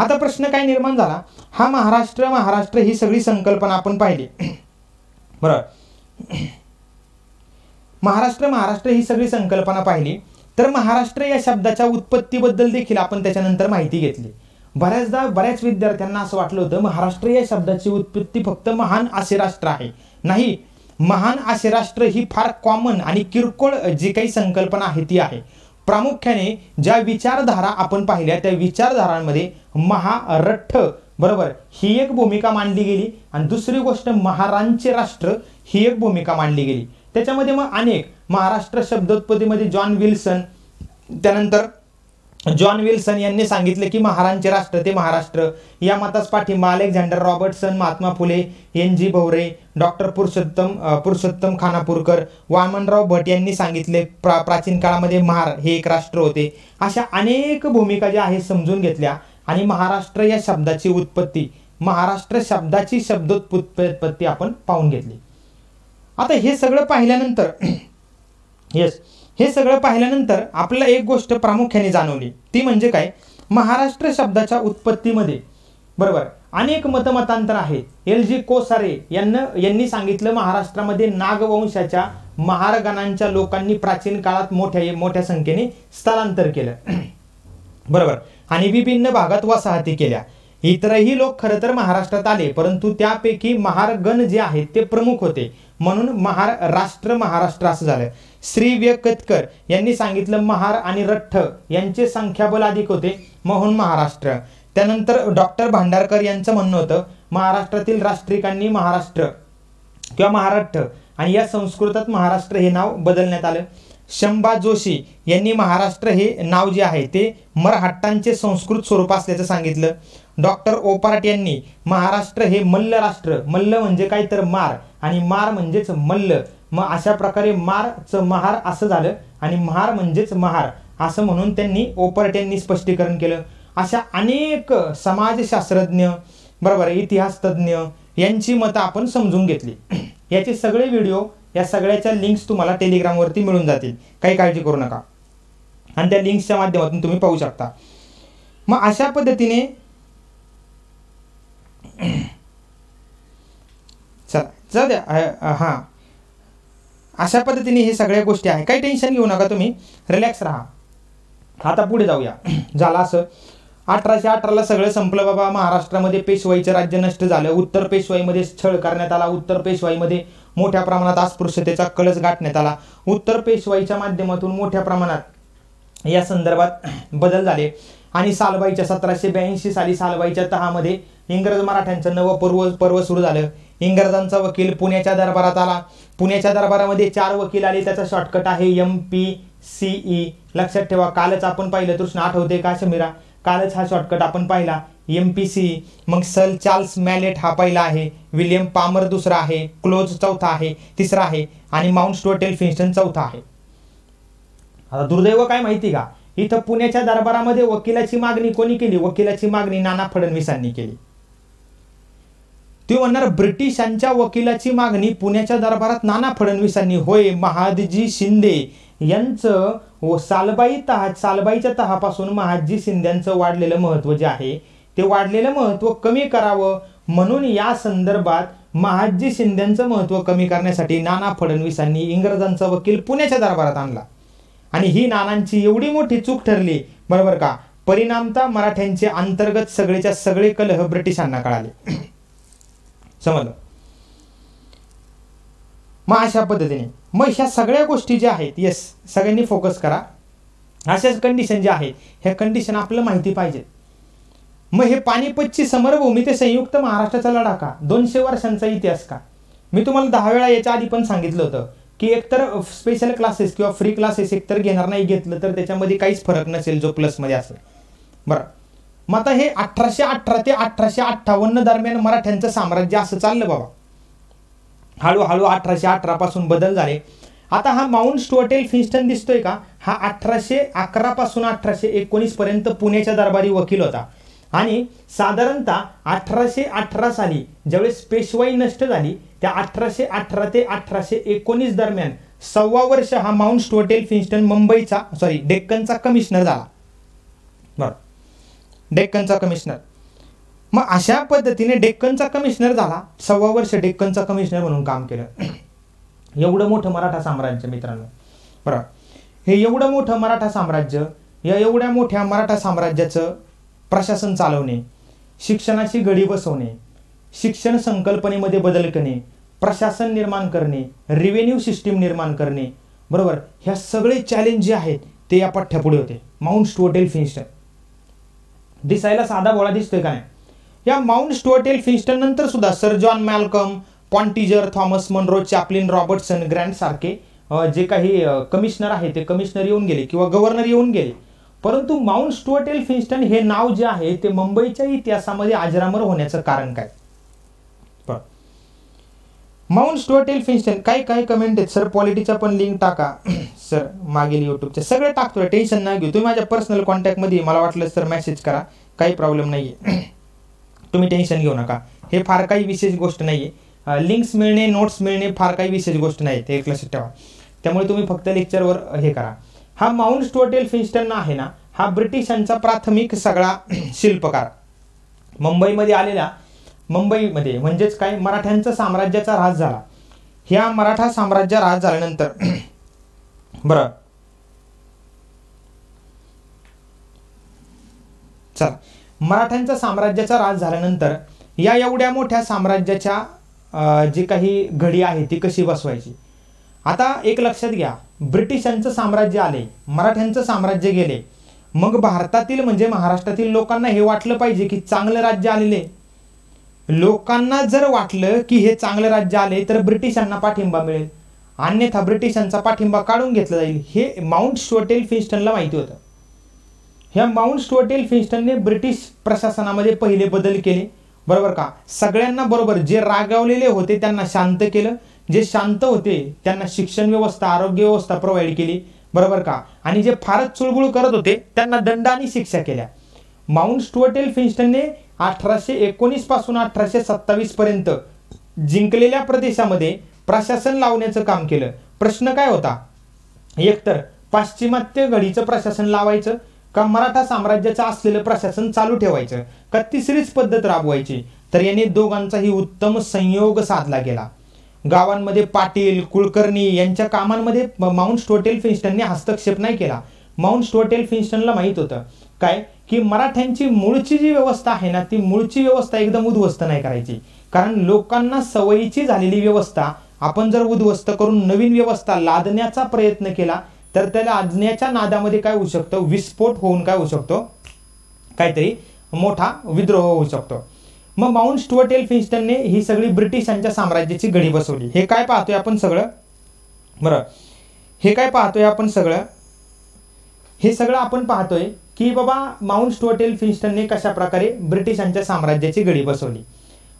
आता प्रश्न काय निर्माण झाला हा महाराष्ट्र महाराष्ट्र ही सगळी संकल्पना आपण पाहिली बरोबर महाराष्ट्र महाराष्ट्र ही सगळी संकल्पना पाहिली तर महाराष्ट्र या शब्दाच्या उत्पत्तीबद्दल देखील आपण त्याच्यानंतर माहिती घेतली बऱ्याचदा बऱ्याच विद्यार्थ्यांना असं वाटलं होतं महाराष्ट्र या शब्दाची उत्पत्ती फक्त महान असे राष्ट्र आहे नाही महान असे राष्ट्र ही फार कॉमन आणि किरकोळ जी काही संकल्पना आहे ती आहे प्रामुख्याने ज्या विचारधारा आपण पाहिल्या त्या विचारधारांमध्ये महारठ्ठ बरोबर ही एक भूमिका मांडली गेली आणि दुसरी गोष्ट महारांचे राष्ट्र ही एक भूमिका मांडली गेली त्याच्यामध्ये मग अनेक महाराष्ट्र शब्दोत्पत्तीमध्ये जॉन विल्सन त्यानंतर जॉन विल्सन यांनी सांगितले की महारांचे राष्ट्र ते महाराष्ट्र या मतास पाठिंबा Alexander Robertson Mahatma Phule N G Bhowre doctor Purushottam Purushottam Khanapurkar Vamanrao Bhat यांनी सांगितले प्रा प्राचीन काळामध्ये महार हे एक राष्ट्र होते अशा अनेक भूमिका ज्या आहेत समजून घेतल्या आणि महाराष्ट्र या शब्दाची उत्पत्ती महाराष्ट्र शब्दाची शब्दोत्पत्ती आपण पाहून घेतली आता हे सगळं पाहिल्यानंतर येस हे सगळं पाहिल्यानंतर आपल्याला एक गोष्ट प्रामुख्याने जाणवली ती म्हणजे काय महाराष्ट्र शब्दाच्या उत्पत्तीमध्ये बरोबर अनेक मतमतांतर आहेत एल जी कोसारे यांना यांनी सांगितलं महाराष्ट्रामध्ये नागवंशाच्या महारगणांच्या लोकांनी प्राचीन काळात मोठ्या मोठ्या संख्येने स्थलांतर केलं बरोबर आणि विभिन्न भागात वसाहती केल्या इतरही लोक खरं तर महाराष्ट्रात आले परंतु त्यापैकी महारगण जे आहेत ते प्रमुख होते म्हणून महाराष्ट्र राष्ट्र महाराष्ट्र असं झालं श्री व्य कतकर यांनी सांगितलं महार आणि रठ्ठ यांचे संख्याबल अधिक होते म्हणून महाराष्ट्र त्यानंतर डॉक्टर भांडारकर यांचं म्हणणं होतं महाराष्ट्रातील राष्ट्रिकांनी महाराष्ट्र किंवा महाराष्ट्र आणि या संस्कृतात महाराष्ट्र हे नाव बदलण्यात आलं शंभा जोशी यांनी महाराष्ट्र हे नाव जे आहे ते मरहट्टांचे संस्कृत स्वरूप असल्याचं सांगितलं डॉक्टर ओपार्ट यांनी महाराष्ट्र हे मल्ल राष्ट्र मल्ल म्हणजे काय तर मार आणि मार म्हणजेच मल्ल मग अशा प्रकारे मारचं महार असं झालं आणि महार म्हणजेच महार असं म्हणून त्यांनी ओपरट्यांनी स्पष्टीकरण केलं अशा अनेक समाजशास्त्रज्ञ बरोबर तज्ज्ञ यांची मतं आपण समजून घेतली याचे सगळे व्हिडिओ या सगळ्याच्या लिंक्स तुम्हाला टेलिग्रामवरती मिळून जातील काही काळजी करू नका आणि त्या लिंक्सच्या माध्यमातून तुम्ही पाहू शकता मग अशा पद्धतीने चला द्या हा अशा पद्धतीने हे सगळ्या गोष्टी आहे काही टेन्शन घेऊ नका तुम्ही रिलॅक्स राहा आता पुढे जाऊया झालं असं अठराशे अठराला सगळं संपलं बाबा महाराष्ट्रामध्ये पेशवाईचं राज्य नष्ट झालं उत्तर पेशवाईमध्ये छळ करण्यात आला उत्तर पेशवाईमध्ये मोठ्या प्रमाणात अस्पृश्यतेचा कळस गाठण्यात आला उत्तर पेशवाईच्या माध्यमातून मोठ्या प्रमाणात या संदर्भात बदल झाले आणि सालबाईच्या सतराशे ब्याऐंशी साली सालबाईच्या तहामध्ये इंग्रज मराठ्यांचं नवं पर्व पर्व सुरू झालं इंग्रजांचा वकील पुण्याच्या दरबारात आला पुण्याच्या दरबारामध्ये चार वकील आले त्याचा शॉर्टकट आहे एम पी सीई लक्षात ठेवा कालच आपण पाहिलं तृष्ण आठवते का शमीरा कालच हा शॉर्टकट आपण पाहिला एम पी सी मग सल चार्ल्स मॅलेट हा पहिला आहे विल्यम पामर दुसरा आहे क्लोज चौथा आहे तिसरा आहे आणि माउंट स्टोटेल फिन्स्टन चौथा आहे आता दुर्दैव काय माहिती का इथं पुण्याच्या दरबारामध्ये वकिलाची मागणी कोणी केली वकिलाची मागणी नाना फडणवीसांनी केली ते म्हणणार ब्रिटिशांच्या वकिलाची मागणी पुण्याच्या दरबारात नाना फडणवीसांनी होय महादजी शिंदे यांचं व सालबाई तहा सालबाईच्या तहापासून महादजी शिंद्यांचं वाढलेलं महत्व जे आहे ते वाढलेलं महत्व कमी करावं म्हणून या संदर्भात महादजी शिंद्यांचं महत्व कमी करण्यासाठी नाना फडणवीसांनी इंग्रजांचा वकील पुण्याच्या दरबारात आणला आणि ही नानांची एवढी मोठी चूक ठरली बरोबर का परिणामता मराठ्यांचे अंतर्गत सगळेच्या सगळे कलह ब्रिटिशांना कळाले समजलं मग अशा पद्धतीने मग ह्या सगळ्या गोष्टी ज्या आहेत येस सगळ्यांनी फोकस करा अशाच कंडिशन ज्या आहेत ह्या कंडिशन आपल्याला माहिती पाहिजे मग हे पानिपतची समरभूमी ते संयुक्त महाराष्ट्राचा लढा का दोनशे वर्षांचा इतिहास का मी तुम्हाला दहा वेळा याच्या आधी पण सांगितलं होतं की एकतर स्पेशल क्लासेस किंवा फ्री क्लासेस एकतर घेणार नाही घेतलं तर त्याच्यामध्ये काहीच फरक नसेल जो प्लसमध्ये असेल बरं मग आता हे अठराशे अठरा ते अठराशे अठ्ठावन्न दरम्यान मराठ्यांचं साम्राज्य असं चाललं बाबा हळूहळू अठराशे अठरा पासून बदल झाले आता हा माउंट स्टोटेल फिन्स्टन दिसतोय का हा अठराशे अकरा पासून अठराशे एकोणीस पर्यंत पुण्याच्या दरबारी वकील होता आणि साधारणतः अठराशे अठरा साली ज्यावेळेस पेशवाई नष्ट झाली त्या अठराशे अठरा ते अठराशे एकोणीस दरम्यान सव्वा वर्ष हा माउंट स्टोटेल फिन्स्टन मुंबईचा सॉरी डेक्कनचा कमिशनर झाला बरं डेक्कनचा कमिशनर मग अशा पद्धतीने डेक्कनचा कमिशनर झाला सव्वा वर्ष डेक्कनचा कमिशनर म्हणून काम केलं एवढं मोठं मराठा साम्राज्य मित्रांनो बरं हे एवढं मोठं मराठा साम्राज्य या एवढ्या मोठ्या मराठा साम्राज्याचं प्रशासन चालवणे शिक्षणाची घडी बसवणे शिक्षण संकल्पनेमध्ये बदल करणे प्रशासन निर्माण करणे रिव्हेन्यू सिस्टीम निर्माण करणे बरोबर ह्या सगळे चॅलेंज जे आहेत ते या पट्ट्यापुढे होते माउंट स्टोटेल डेल्फिन्स्टन दिसायला साधा बोळा दिसतोय का नाही या माउंट स्टोअटेल फिस्टन नंतर सुद्धा sir John Malcolm Pottinger Thomas Munro Chaplin Robertson Grant सारखे जे काही कमिशनर आहे ते कमिशनर येऊन गेले किंवा गव्हर्नर येऊन गेले परंतु माउंट स्टोअटेल फिन्स्टन हे नाव जे आहे ते मुंबईच्या इतिहासामध्ये आजरामर होण्याचं कारण काय माउंट स्टोअटेल फिन्स्टन काही काही कमेंट आहेत सर पॉलिटीचा पण लिंक टाका सर मागील यूट्यूबचे सगळे टाकतोय टेन्शन नाही घेऊ तुम्ही माझ्या पर्सनल कॉन्टॅक्टमध्ये मला वाटलं सर मेसेज करा काही प्रॉब्लेम नाही तुम्ही टेन्शन घेऊ नका हे फार काही विशेष गोष्ट नाही लिंक्स मिळणे नोट्स मिळणे फार काही विशेष गोष्ट नाही ते एक लक्षात ठेवा त्यामुळे तुम्ही फक्त लेक्चरवर हे करा हा माउंट स्टोटेल फिन्स्टन आहे ना हा ब्रिटिशांचा प्राथमिक सगळा शिल्पकार मुंबईमध्ये आलेला मुंबईमध्ये म्हणजेच काय मराठ्यांचा साम्राज्याचा राज झाला ह्या मराठा साम्राज्य राज झाल्यानंतर बरं चल मराठ्यांचा साम्राज्याचा राज झाल्यानंतर या एवढ्या मोठ्या साम्राज्याच्या जी काही घडी आहे ती कशी बसवायची आता एक लक्षात घ्या ब्रिटिशांचं साम्राज्य आले मराठ्यांचं साम्राज्य गेले मग भारतातील म्हणजे महाराष्ट्रातील लोकांना हे वाटलं पाहिजे की चांगलं राज्य आलेले लोकांना जर वाटलं की हे चांगलं राज्य आले तर ब्रिटिशांना पाठिंबा मिळेल अन्यथा ब्रिटिशांचा पाठिंबा काढून घेतला जाईल हे माउंट स्टोटेल फिन्स्टनला माहिती होतं ह्या माउंट स्टोटेल फिन्स्टनने ब्रिटिश प्रशासनामध्ये पहिले बदल केले बरोबर का सगळ्यांना बरोबर जे रागावलेले होते त्यांना शांत केलं जे शांत होते त्यांना शिक्षण व्यवस्था आरोग्य व्यवस्था प्रोव्हाइड केली बरोबर का आणि जे फारच चुळबुळ करत होते त्यांना दंड आणि शिक्षा केल्या माउंट स्टुअर्टेल फिन्स्टनने अठराशे एकोणीस पासून अठराशे सत्तावीस पर्यंत जिंकलेल्या प्रदेशामध्ये प्रशासन लावण्याचं काम केलं प्रश्न काय होता एकतर पाश्चिमात्य घडीचं प्रशासन लावायचं का मराठा साम्राज्याचं असलेलं प्रशासन चालू ठेवायचं का तिसरीच पद्धत राबवायची तर यांनी दोघांचाही उत्तम संयोग साधला गेला गावांमध्ये पाटील कुलकर्णी यांच्या कामांमध्ये माउंट स्टोटेल फिन्स्टनने हस्तक्षेप नाही केला माउंट स्टोटेल फिन्स्टनला माहीत होतं काय की मराठ्यांची मूळची जी व्यवस्था आहे ना ती मूळची व्यवस्था एकदम उद्ध्वस्त नाही करायची कारण लोकांना सवयीची झालेली व्यवस्था आपण जर उद्ध्वस्त करून नवीन व्यवस्था लादण्याचा प्रयत्न केला तर त्याला लादण्याच्या नादामध्ये काय होऊ शकतं विस्फोट होऊन काय होऊ शकतो काहीतरी मोठा विद्रोह होऊ शकतो मग माउंट स्टुअर्ट एल फिन्स्टनने ही सगळी ब्रिटिशांच्या साम्राज्याची घडी बसवली हे काय पाहतोय आपण सगळं बरं हे काय पाहतोय आपण सगळं हे सगळं आपण पाहतोय की बाबा माउंट स्टुअर्ट एल फिन्स्टनने कशा प्रकारे ब्रिटिशांच्या साम्राज्याची घडी बसवली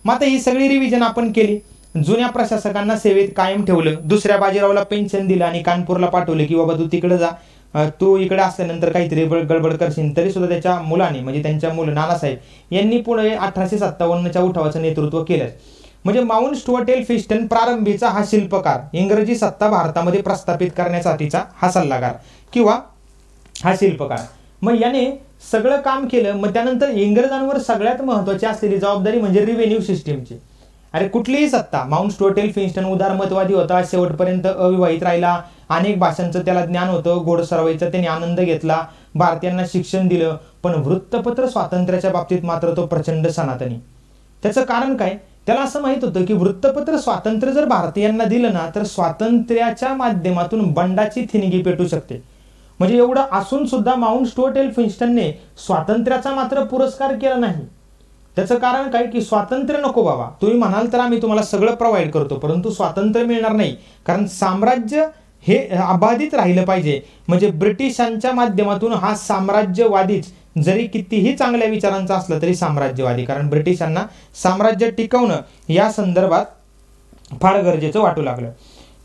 मग आता ही सगळी रिव्हिजन आपण केली जुन्या प्रशासकांना सेवेत कायम ठेवलं दुसऱ्या बाजीरावला पेन्शन दिलं आणि कानपूरला पाठवलं की बाबा तू तिकडे जा तू इकडे असल्यानंतर काहीतरी गडबड करशील तरी सुद्धा त्याच्या मुलाने म्हणजे त्यांच्या मुलं नानासाहेब यांनी पुढे अठराशे सत्तावन्नच्या उठावाचं नेतृत्व केलं म्हणजे माउंट स्टुअटेल फिस्टन प्रारंभीचा हा शिल्पकार इंग्रजी सत्ता भारतामध्ये प्रस्थापित करण्यासाठीचा हा सल्लागार किंवा हा शिल्पकार मग याने सगळं काम केलं मग त्यानंतर इंग्रजांवर सगळ्यात महत्वाची असलेली जबाबदारी म्हणजे रिव्हेन्यू सिस्टीमची अरे कुठलीही सत्ता माउंट स्टोटेल फिन्स्टन उदारमतवादी होता शेवटपर्यंत अविवाहित राहिला अनेक भाषांचं त्याला ज्ञान होतं गोड त्याने आनंद घेतला भारतीयांना शिक्षण दिलं पण वृत्तपत्र स्वातंत्र्याच्या बाबतीत मात्र तो प्रचंड सनातनी त्याचं कारण काय त्याला असं माहित होतं की वृत्तपत्र स्वातंत्र्य जर भारतीयांना दिलं ना तर स्वातंत्र्याच्या माध्यमातून बंडाची थिनगी पेटू शकते म्हणजे एवढं असून सुद्धा माउंट स्टोटेल फिन्स्टनने स्वातंत्र्याचा मात्र पुरस्कार केला नाही त्याचं कारण काय की स्वातंत्र्य नको बाबा तुम्ही म्हणाल तर आम्ही तुम्हाला सगळं प्रोव्हाइड करतो परंतु स्वातंत्र्य मिळणार नाही कारण साम्राज्य हे अबाधित राहिलं पाहिजे म्हणजे ब्रिटिशांच्या माध्यमातून हा साम्राज्यवादीच जरी कितीही चांगल्या विचारांचा असला तरी साम्राज्यवादी कारण ब्रिटिशांना साम्राज्य टिकवणं या संदर्भात फार गरजेचं वाटू लागलं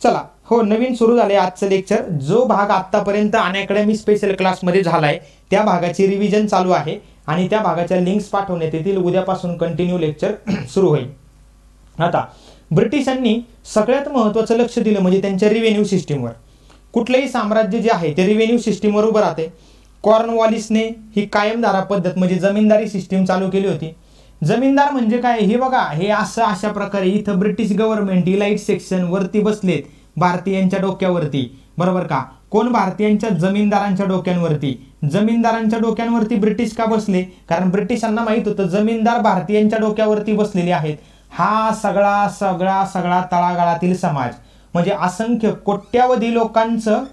चला हो नवीन सुरू झाले आजचं लेक्चर जो भाग आतापर्यंत अनॅकॅडमी स्पेशल क्लासमध्ये झालाय त्या भागाची रिव्हिजन चालू आहे आणि त्या भागाच्या लिंक्स पाठवण्यात येतील उद्यापासून कंटिन्यू लेक्चर सुरू होईल आता ब्रिटिशांनी सगळ्यात महत्त्वाचं लक्ष दिलं म्हणजे त्यांच्या रिव्हेन्यू सिस्टीमवर कुठलंही साम्राज्य जे आहे ते रिव्हेन्यू सिस्टीमवर उभं राहते कॉर्नवॉलिसने ही कायमधारा पद्धत म्हणजे जमीनदारी सिस्टीम चालू केली होती जमीनदार म्हणजे काय हे बघा हे असं अशा प्रकारे इथं ब्रिटिश गव्हर्नमेंट इलाईट सेक्शन वरती बसलेत भारतीयांच्या डोक्यावरती बरोबर का कोण भारतीयांच्या जमीनदारांच्या डोक्यांवरती जमीनदारांच्या डोक्यांवरती ब्रिटिश का बसले कारण ब्रिटिशांना माहीत होतं जमीनदार भारतीयांच्या डोक्यावरती बसलेले आहेत हा सगळा सगळा सगळा तळागाळातील समाज म्हणजे असंख्य कोट्यावधी लोकांचं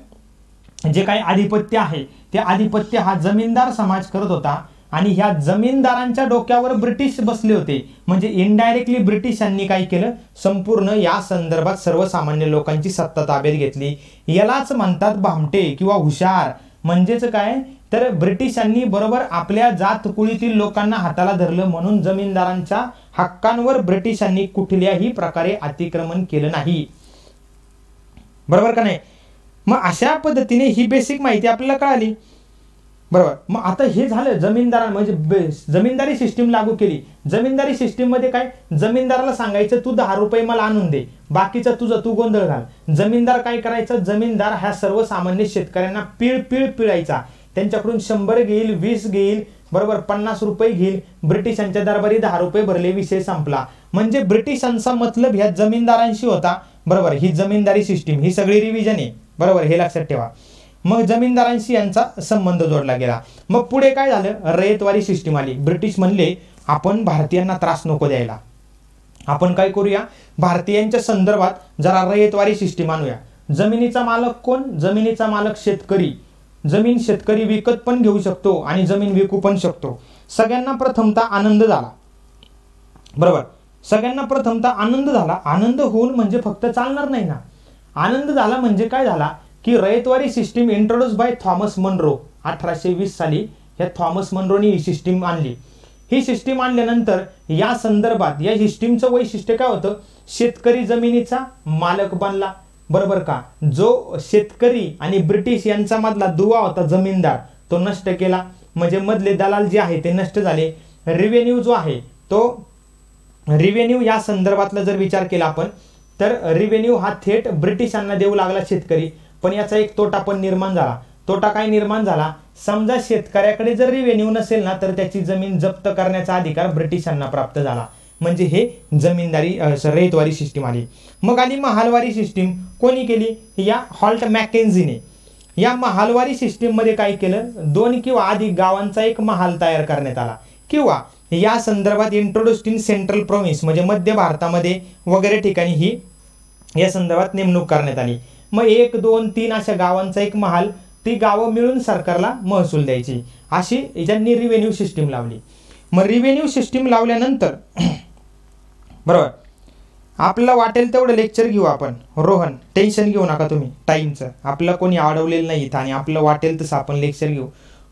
जे काही आधिपत्य आहे ते आधिपत्य हा जमीनदार समाज करत होता आणि ह्या जमीनदारांच्या डोक्यावर ब्रिटिश बसले होते म्हणजे इनडायरेक्टली ब्रिटिशांनी काय केलं संपूर्ण या संदर्भात सर्वसामान्य लोकांची सत्ता ताब्यात घेतली यालाच म्हणतात भामटे किंवा हुशार म्हणजेच काय तर ब्रिटिशांनी बरोबर आपल्या जात कुळीतील लोकांना हाताला धरलं म्हणून जमीनदारांच्या हक्कांवर ब्रिटिशांनी कुठल्याही प्रकारे अतिक्रमण केलं नाही बरोबर का नाही मग अशा पद्धतीने ही बेसिक माहिती आपल्याला कळाली बरोबर मग आता हे झालं जमीनदारां म्हणजे जमीनदारी सिस्टीम लागू केली जमीनदारी सिस्टीम मध्ये काय जमीनदाराला सांगायचं तू दहा रुपये मला आणून दे बाकीचं तुझं तू गोंधळ घाल जमीनदार काय करायचं जमीनदार ह्या सर्वसामान्य शेतकऱ्यांना पीळ पीळ पिळायचा त्यांच्याकडून शंभर घेईल वीस घेईल बरोबर पन्नास रुपये घेईल ब्रिटिशांच्या दरबारी दहा रुपये भरले विषय संपला म्हणजे ब्रिटिशांचा मतलब ह्या जमीनदारांशी होता बरोबर ही जमीनदारी सिस्टीम ही सगळी रिव्हिजन आहे बरोबर हे लक्षात ठेवा मग जमीनदारांशी यांचा संबंध जोडला गेला मग पुढे काय झालं रयतवारी सिस्टीम आली ब्रिटिश म्हणले आपण भारतीयांना त्रास नको द्यायला आपण काय करूया भारतीयांच्या संदर्भात जरा रयतवारी सिस्टीम आणूया जमिनीचा मालक कोण जमिनीचा मालक शेतकरी जमीन शेतकरी विकत पण घेऊ शकतो आणि जमीन विकू पण शकतो सगळ्यांना प्रथमता आनंद झाला बरोबर सगळ्यांना प्रथमता आनंद झाला आनंद होऊन म्हणजे फक्त चालणार नाही ना आनंद झाला म्हणजे काय झाला की ryotwari system introduce by Thomas Munro अठराशे वीस साली ह्या थॉमस मनरोनी ही सिस्टीम आणली ही सिस्टीम आणल्यानंतर या संदर्भात या सिस्टीमचं वैशिष्ट्य काय होतं शेतकरी जमिनीचा मालक बनला बरोबर का जो शेतकरी आणि ब्रिटिश यांचा मधला दुवा होता जमीनदार तो नष्ट केला म्हणजे मधले दलाल जे आहे ते नष्ट झाले रिव्हेन्यू जो आहे तो रिव्हेन्यू या संदर्भातला जर विचार केला आपण तर रिव्हेन्यू हा थेट ब्रिटिशांना देऊ लागला शेतकरी पण याचा एक तोटा पण निर्माण झाला तोटा काय निर्माण झाला समजा शेतकऱ्याकडे जर रिव्हेन्यू नसेल ना तर त्याची जमीन जप्त करण्याचा अधिकार ब्रिटिशांना प्राप्त झाला म्हणजे हे जमीनदारी रहितवारी सिस्टीम आली मग आली महालवारी सिस्टीम कोणी केली या हॉल्ट मॅकेन्झीने या महालवारी सिस्टीममध्ये काय केलं दोन किंवा अधिक गावांचा एक महाल तयार करण्यात आला किंवा या संदर्भात इंट्रोड्युस्ड इन सेंट्रल प्रोव्हिन्स म्हणजे मध्य भारतामध्ये वगैरे ठिकाणी ही या संदर्भात नेमणूक करण्यात आली मग एक दोन तीन अशा गावांचा एक महाल ती गावं मिळून सरकारला महसूल द्यायची अशी ज्यांनी रिव्हेन्यू सिस्टीम लावली मग रिव्हेन्यू सिस्टीम लावल्यानंतर बरोबर आपल्याला वाटेल तेवढं लेक्चर घेऊ आपण रोहन टेन्शन घेऊ नका तुम्ही टाईमचं आपलं कोणी अडवलेलं नाही इथं आणि आपलं वाटेल तसं आपण लेक्चर घेऊ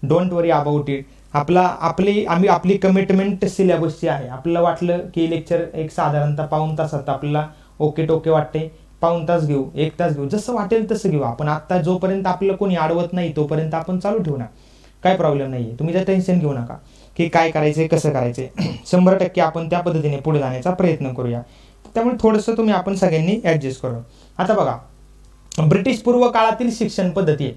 डोंट वरी अबाउट इट आपला आपली आम्ही आपली कमिटमेंट सिलेबसची आहे आपलं वाटलं की लेक्चर एक साधारणतः पाऊन तासात आपल्याला ओके टोके वाटते पाऊन तास घेऊ एक तास घेऊ जसं वाटेल तसं घेऊ आपण आत्ता जोपर्यंत आपलं कोणी अडवत नाही तोपर्यंत आपण चालू ठेवू ना काय प्रॉब्लेम नाही तुम्ही जर टेन्शन घेऊ नका की काय करायचं कसं करायचे शंभर टक्के आपण त्या पद्धतीने पुढे जाण्याचा प्रयत्न करूया त्यामुळे थोडंसं तुम्ही आपण सगळ्यांनी ऍडजस्ट करू आता बघा ब्रिटिश पूर्व काळातील शिक्षण पद्धती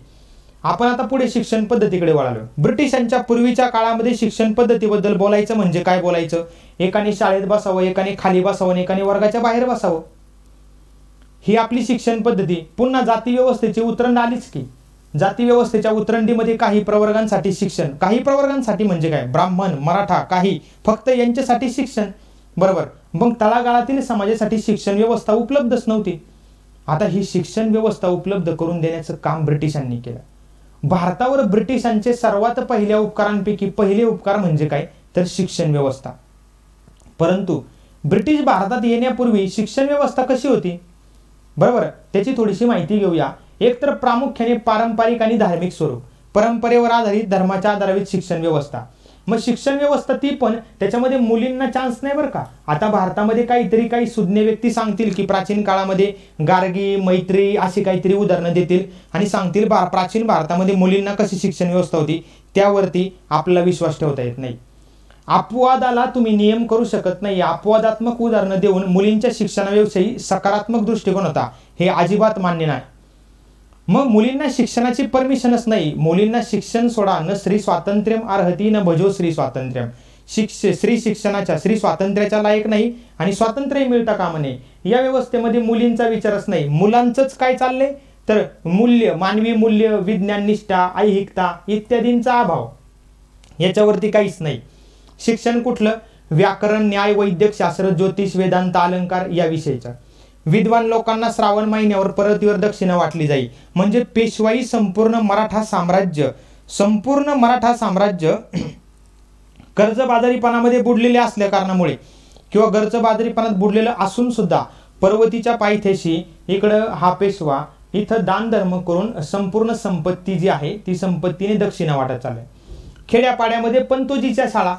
आपण आता पुढे शिक्षण पद्धतीकडे वळालो ब्रिटिशांच्या पूर्वीच्या काळामध्ये शिक्षण पद्धतीबद्दल बोलायचं म्हणजे काय बोलायचं एकाने शाळेत बसावं एकाने खाली बसावं एकाने वर्गाच्या बाहेर बसावं ही आपली शिक्षण पद्धती पुन्हा जाती व्यवस्थेची उतरण आलीच की जातीव्यवस्थेच्या उतरंडीमध्ये काही प्रवर्गांसाठी शिक्षण काही प्रवर्गांसाठी म्हणजे काय ब्राह्मण मराठा काही फक्त यांच्यासाठी शिक्षण बरोबर मग तळागाळातील समाजासाठी शिक्षण व्यवस्था उपलब्धच नव्हती आता ही शिक्षण व्यवस्था उपलब्ध करून देण्याचं काम ब्रिटिशांनी केलं भारतावर ब्रिटिशांचे सर्वात पहिल्या उपकारांपैकी पहिले उपकार म्हणजे काय तर शिक्षण व्यवस्था परंतु ब्रिटिश भारतात येण्यापूर्वी शिक्षण व्यवस्था कशी होती बरोबर त्याची थोडीशी माहिती घेऊया एकतर प्रामुख्याने पारंपरिक आणि धार्मिक स्वरूप परंपरेवर आधारित धर्माच्या आधारित शिक्षण व्यवस्था मग शिक्षण व्यवस्था ती पण त्याच्यामध्ये मुलींना चान्स नाही बरं का आता भारतामध्ये काहीतरी काही सुज्ञ व्यक्ती सांगतील की प्राचीन काळामध्ये गार्गी मैत्री अशी काहीतरी उदाहरणं देतील आणि सांगतील भार प्राचीन भारतामध्ये मुलींना कशी शिक्षण व्यवस्था होती त्यावरती आपला विश्वास ठेवता येत नाही अपवादाला तुम्ही नियम करू शकत नाही अपवादात्मक उदाहरणं देऊन मुलींच्या शिक्षणाविषयी सकारात्मक दृष्टिकोन होता हे अजिबात मान्य नाही मग मुलींना शिक्षणाची परमिशनच नाही मुलींना शिक्षण सोडा न श्री स्वातंत्र्यम अर्हती न भजो श्री स्वातंत्र्य शिक्ष श्री शिक्षणाच्या श्री स्वातंत्र्याच्या लायक नाही आणि स्वातंत्र्य मिळता काम नये या व्यवस्थेमध्ये मुलींचा विचारच नाही मुलांचंच काय चाललंय तर मूल्य मानवी मूल्य विज्ञान निष्ठा ऐहिकता इत्यादींचा अभाव याच्यावरती काहीच नाही शिक्षण कुठलं व्याकरण न्याय वैद्यक शास्त्र ज्योतिष वेदांत अलंकार या विषयीचा विद्वान लोकांना श्रावण महिन्यावर परतीवर दक्षिणा वाटली जाई म्हणजे पेशवाई संपूर्ण मराठा साम्राज्य संपूर्ण मराठा साम्राज्य कर्जबाजारीपणामध्ये बुडलेले असल्या कारणामुळे किंवा कर्जबाजारीपणात बुडलेलं असून सुद्धा पर्वतीच्या पायथ्याशी इकडं हा पेशवा इथं दानधर्म करून संपूर्ण संपत्ती जी आहे ती संपत्तीने दक्षिणा वाटत चालू खेड्यापाड्यामध्ये पंतोजीच्या शाळा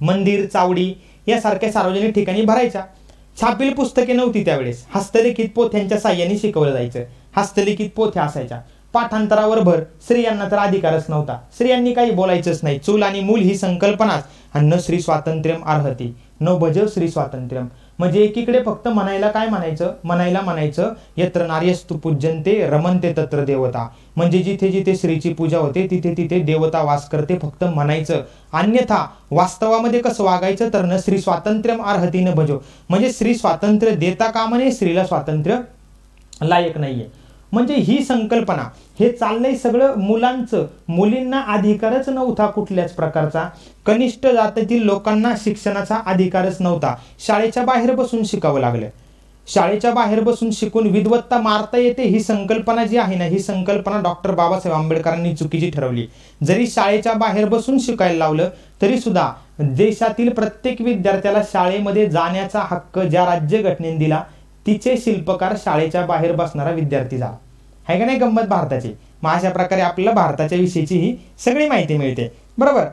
मंदिर चावडी यासारख्या सार्वजनिक ठिकाणी भरायच्या छापील पुस्तके नव्हती त्यावेळेस हस्तलिखित पोथ्यांच्या साह्याने शिकवलं जायचं हस्तलिखित पोथ्या असायच्या पाठांतरावर भर स्त्रियांना तर अधिकारच नव्हता स्त्रियांनी काही बोलायचंच नाही चूल आणि मूल ही संकल्पनाच अन्न श्री स्वातंत्र्यम अर्हती न बजव श्री स्वातंत्र्यम म्हणजे एकीकडे फक्त म्हणायला काय म्हणायचं म्हणायला म्हणायचं यत्र नार्यस्तु पूजनते रमनते तत्र देवता म्हणजे जिथे जिथे श्रीची पूजा होते तिथे तिथे देवता वास करते फक्त म्हणायचं अन्यथा वास्तवामध्ये कसं वागायचं तर न श्री स्वातंत्र्य अर्हतीनं भजो म्हणजे श्री स्वातंत्र्य देता कामाने स्त्रीला श्रीला स्वातंत्र्य लायक नाहीये म्हणजे ही संकल्पना हे चाललंय सगळं मुलांचं मुलींना अधिकारच नव्हता कुठल्याच प्रकारचा कनिष्ठ जातीतील लोकांना शिक्षणाचा अधिकारच नव्हता शाळेच्या बाहेर बसून शिकावं लागलं शाळेच्या बाहेर बसून शिकून विद्वत्ता मारता येते ही संकल्पना जी आहे ना ही संकल्पना डॉक्टर बाबासाहेब आंबेडकरांनी चुकीची ठरवली जरी शाळेच्या बाहेर बसून शिकायला लावलं तरी सुद्धा देशातील प्रत्येक विद्यार्थ्याला शाळेमध्ये जाण्याचा हक्क ज्या राज्यघटनेने दिला तिचे शिल्पकार शाळेच्या बाहेर बसणारा विद्यार्थी झाला आहे का नाही गंमत भारताची मग अशा प्रकारे आपल्याला भारताच्या विषयीची ही सगळी माहिती मिळते बरोबर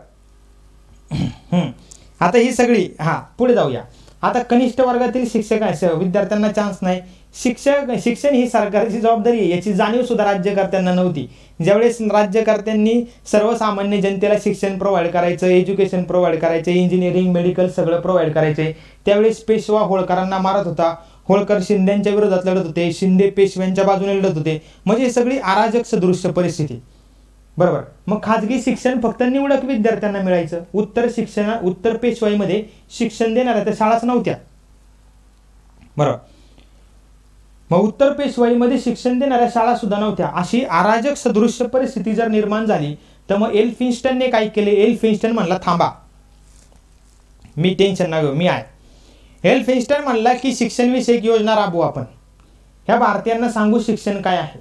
आता ही सगळी हा पुढे जाऊया आता कनिष्ठ वर्गातील शिक्षक विद्यार्थ्यांना चान्स नाही शिक्षक शिक्षण ही सरकारची जबाबदारी आहे याची जाणीव सुद्धा राज्यकर्त्यांना नव्हती ज्यावेळेस राज्यकर्त्यांनी सर्वसामान्य जनतेला शिक्षण प्रोव्हाइड करायचं एज्युकेशन प्रोव्हाइड करायचं इंजिनिअरिंग मेडिकल सगळं प्रोव्हाइड करायचे त्यावेळेस पेशवा होळकरांना मारत होता होळकर शिंद्यांच्या विरोधात लढत होते शिंदे पेशव्यांच्या बाजूने लढत होते म्हणजे सगळी अराजक सदृश्य परिस्थिती बरोबर मग खाजगी शिक्षण फक्त निवडक विद्यार्थ्यांना मिळायचं उत्तर शिक्षण उत्तर पेशवाईमध्ये शिक्षण देणाऱ्या त्या शाळाच नव्हत्या बरोबर मग उत्तर पेशवाईमध्ये शिक्षण देणाऱ्या शाळा सुद्धा नव्हत्या अशी अराजक सदृश्य परिस्थिती जर निर्माण झाली तर मग एल फिन्स्टनने काय केले एल फिन्स्टन म्हणला थांबा मी टेन्शन ना घेऊ मी आहे हेल्फेस्टन म्हणला की शिक्षणविषयक योजना राबवू आपण ह्या भारतीयांना सांगू शिक्षण काय आहे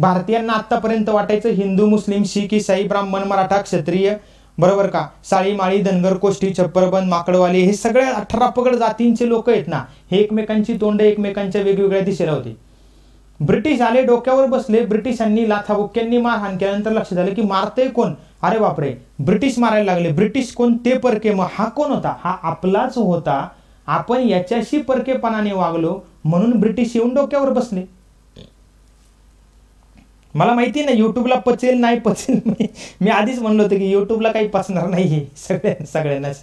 भारतीयांना आतापर्यंत वाटायचं हिंदू मुस्लिम शीख ईसाई ब्राह्मण मराठा क्षत्रिय बरोबर का साळी माळी धनगर कोष्टी छप्परबंद माकडवाले हे सगळे अठरा पगड जातींचे लोक आहेत ना हे एकमेकांची तोंड एकमेकांच्या वेगवेगळ्या दिशेला होती ब्रिटिश आले डोक्यावर बसले ब्रिटिशांनी लाथाबुक्क्यांनी मारहाण केल्यानंतर लक्षात आलं की मारते कोण अरे बापरे ब्रिटिश मारायला लागले ब्रिटिश कोण ते परके मग हा कोण होता हा आपलाच होता आपण याच्याशी परकेपणाने वागलो म्हणून ब्रिटिश येऊन डोक्यावर बसले मला माहिती नाही युट्यूबला पचेल नाही पचेल नाही मी आधीच म्हणलो होतो की युट्यूबला काही पचणार नाही हे सगळ्या सगळ्यांनाच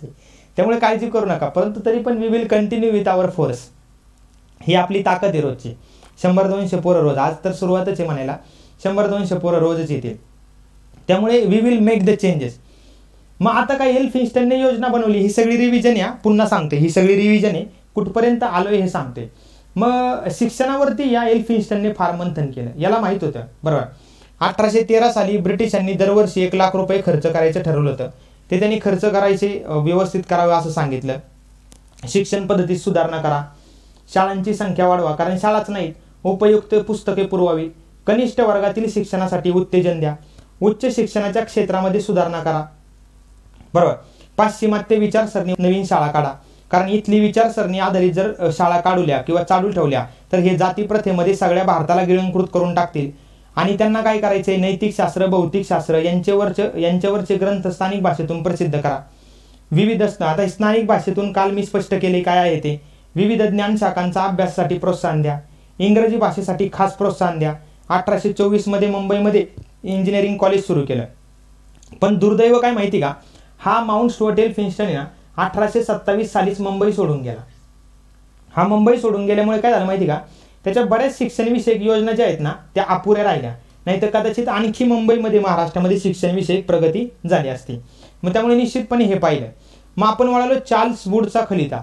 त्यामुळे काळजी करू नका परंतु तरी पण we will continue with our force ही आपली ताकद आहे रोजची शंभर दोनशे पोरं रोज आज तर सुरुवातच आहे म्हणायला शंभर दोनशे पोरं रोजच येतील त्यामुळे we will make the changes मग आता काय एल्फिन्स्टनने योजना बनवली ही सगळी रिव्हिजन या पुन्हा सांगते ही सगळी रिव्हिजन आहे कुठपर्यंत आलोय हे सांगते मग शिक्षणावरती या एल्फिन्स्टनने फार मंथन केलं याला माहित होतं बरोबर अठराशे तेरा साली ब्रिटिशांनी दरवर्षी एक लाख रुपये खर्च करायचं ठरवलं होतं ते त्यांनी खर्च करायचे व्यवस्थित करावे असं सांगितलं शिक्षण पद्धतीत सुधारणा करा शाळांची संख्या वाढवा कारण शाळाच नाहीत उपयुक्त पुस्तके पुरवावी कनिष्ठ वर्गातील शिक्षणासाठी उत्तेजन द्या उच्च शिक्षणाच्या क्षेत्रामध्ये सुधारणा करा बरोबर पाश्चिमात्य विचारसरणी नवीन शाळा काढा कारण इथली विचारसरणी आधारित जर शाळा काढूल्या किंवा चालू ठेवल्या तर हे जाती प्रथेमध्ये सगळ्या भारताला गिळंकृत करून टाकतील आणि त्यांना काय करायचे नैतिक शास्त्र भौतिक शास्त्र यांच्यावरचे यांच्यावरचे ग्रंथ स्थानिक भाषेतून प्रसिद्ध करा विविध आता स्थानिक भाषेतून काल मी स्पष्ट केले काय आहे ते विविध ज्ञान शाखांचा अभ्यासासाठी प्रोत्साहन द्या इंग्रजी भाषेसाठी खास प्रोत्साहन द्या अठराशे मध्ये मुंबईमध्ये इंजिनिअरिंग कॉलेज सुरू केलं पण दुर्दैव काय माहिती का हा माउंट स्टोटेल फिन्स्टन ना अठराशे सत्तावीस सालीच मुंबई सोडून गेला हा मुंबई सोडून गेल्यामुळे काय झालं माहिती का त्याच्या बऱ्याच शिक्षणविषयक योजना ज्या आहेत ना त्या अपुऱ्या राहिल्या नाहीतर कदाचित आणखी मुंबईमध्ये महाराष्ट्रामध्ये शिक्षणविषयक प्रगती झाली असती मग त्यामुळे निश्चितपणे हे पाहिलं मग आपण वळालो चार्ल्स वूडचा खलिता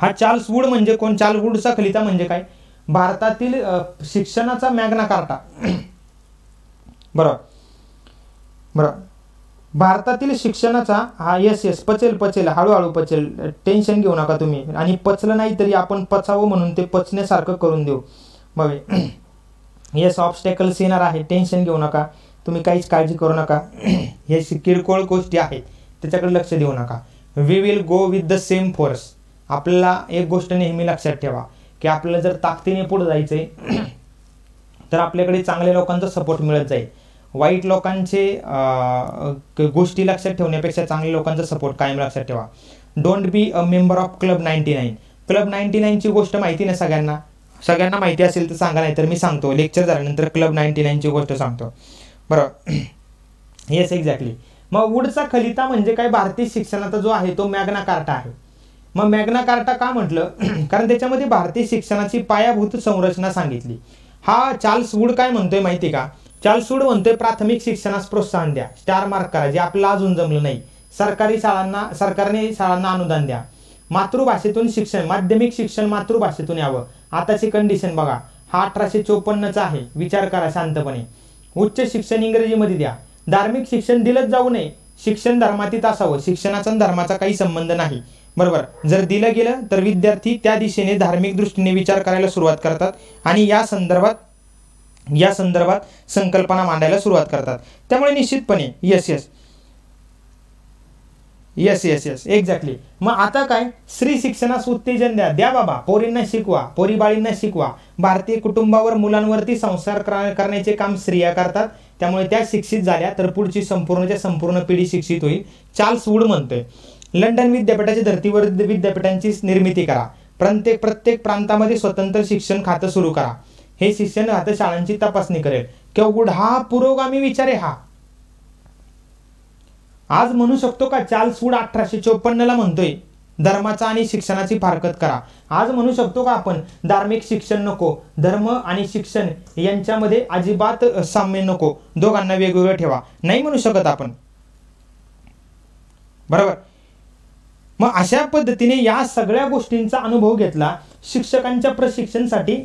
हा चार्ल्स वूड म्हणजे कोण चार्ल्स वूडचा खलिता म्हणजे काय भारतातील शिक्षणाचा मॅग्ना कार्टा बरोबर बरोबर भारतातील शिक्षणाचा हा यस यस पचेल पचेल हळूहळू पचेल टेन्शन घेऊ नका तुम्ही आणि पचलं नाही तरी आपण पचावं म्हणून ते पचण्यासारखं करून देऊ बघे यस ऑब्स्टॅकल्स येणार आहे टेन्शन घेऊ नका तुम्ही काहीच काळजी करू नका हे किरकोळ गोष्टी आहेत त्याच्याकडे लक्ष देऊ नका we will go with the same force आपल्याला एक गोष्ट नेहमी लक्षात ठेवा की आपल्याला जर ताकदीने पुढे जायचंय तर आपल्याकडे चांगल्या लोकांचा सपोर्ट मिळत जाईल वाईट लोकांचे गोष्टी लक्षात ठेवण्यापेक्षा चांगल्या लोकांचा सपोर्ट कायम लक्षात ठेवा don't be a member of club ninety nine club ninety नाईनची गोष्ट माहिती ना सगळ्यांना सगळ्यांना माहिती असेल तर सांगा नाही तर मी सांगतो लेक्चर झाल्यानंतर क्लब नाईन्टी नाईनची गोष्ट सांगतो बरं येस एक्झॅक्टली मग वूडचा खलिता म्हणजे काय भारतीय शिक्षणाचा जो आहे तो मॅग्ना कार्टा आहे मग मॅग्ना कार्टा का म्हटलं कारण त्याच्यामध्ये भारतीय शिक्षणाची पायाभूत संरचना सांगितली हा चार्ल्स वूड काय म्हणतोय माहिती का चालसूड म्हणते प्राथमिक शिक्षणास प्रोत्साहन द्या स्टार मार्क करा जे आपल्याला अजून जमलं नाही सरकारी शाळांना सरकारने शाळांना अनुदान द्या मातृभाषेतून शिक्षण माध्यमिक शिक्षण मातृभाषेतून यावं आताची कंडिशन बघा हा अठराशे चोपन्नचा आहे विचार करा शांतपणे उच्च शिक्षण इंग्रजीमध्ये द्या धार्मिक शिक्षण दिलंच जाऊ नये शिक्षण धर्मातीत असावं शिक्षणाचा धर्माचा काही संबंध नाही बरोबर जर दिलं गेलं तर विद्यार्थी त्या दिशेने धार्मिक दृष्टीने विचार करायला सुरुवात करतात आणि या संदर्भात या संदर्भात संकल्पना मांडायला सुरुवात करतात त्यामुळे निश्चितपणे yes yes yes yes yes exactly मग आता काय स्त्री शिक्षणास उत्तेजन द्या द्या बाबा पोरींना शिकवा पोरी बाळींना शिकवा भारतीय कुटुंबावर मुलांवरती संसार करण्याचे काम स्त्रिया करतात त्यामुळे त्या शिक्षित झाल्या तर पुढची संपूर्णच्या संपूर्ण पिढी शिक्षित होईल चार्ल्स वूड म्हणतोय लंडन विद्यापीठाच्या धर्तीवर विद्यापीठांची निर्मिती करा प्रत्येक प्रत्येक प्रांतामध्ये स्वतंत्र शिक्षण खातं सुरू करा हे शिष्य शाळांची तपासणी करेल केवढ हा पुरोगामी विचार आहे हा आज म्हणू शकतो का चाल वूड अठराशे चोपन्न ला म्हणतोय धर्माचा आणि शिक्षणाची फारकत करा आज म्हणू शकतो का आपण धार्मिक शिक्षण नको धर्म आणि शिक्षण यांच्यामध्ये अजिबात साम्य नको दोघांना वेगवेगळं ठेवा नाही म्हणू शकत आपण बरोबर मग अशा पद्धतीने या सगळ्या गोष्टींचा अनुभव घेतला शिक्षकांच्या प्रशिक्षणसाठी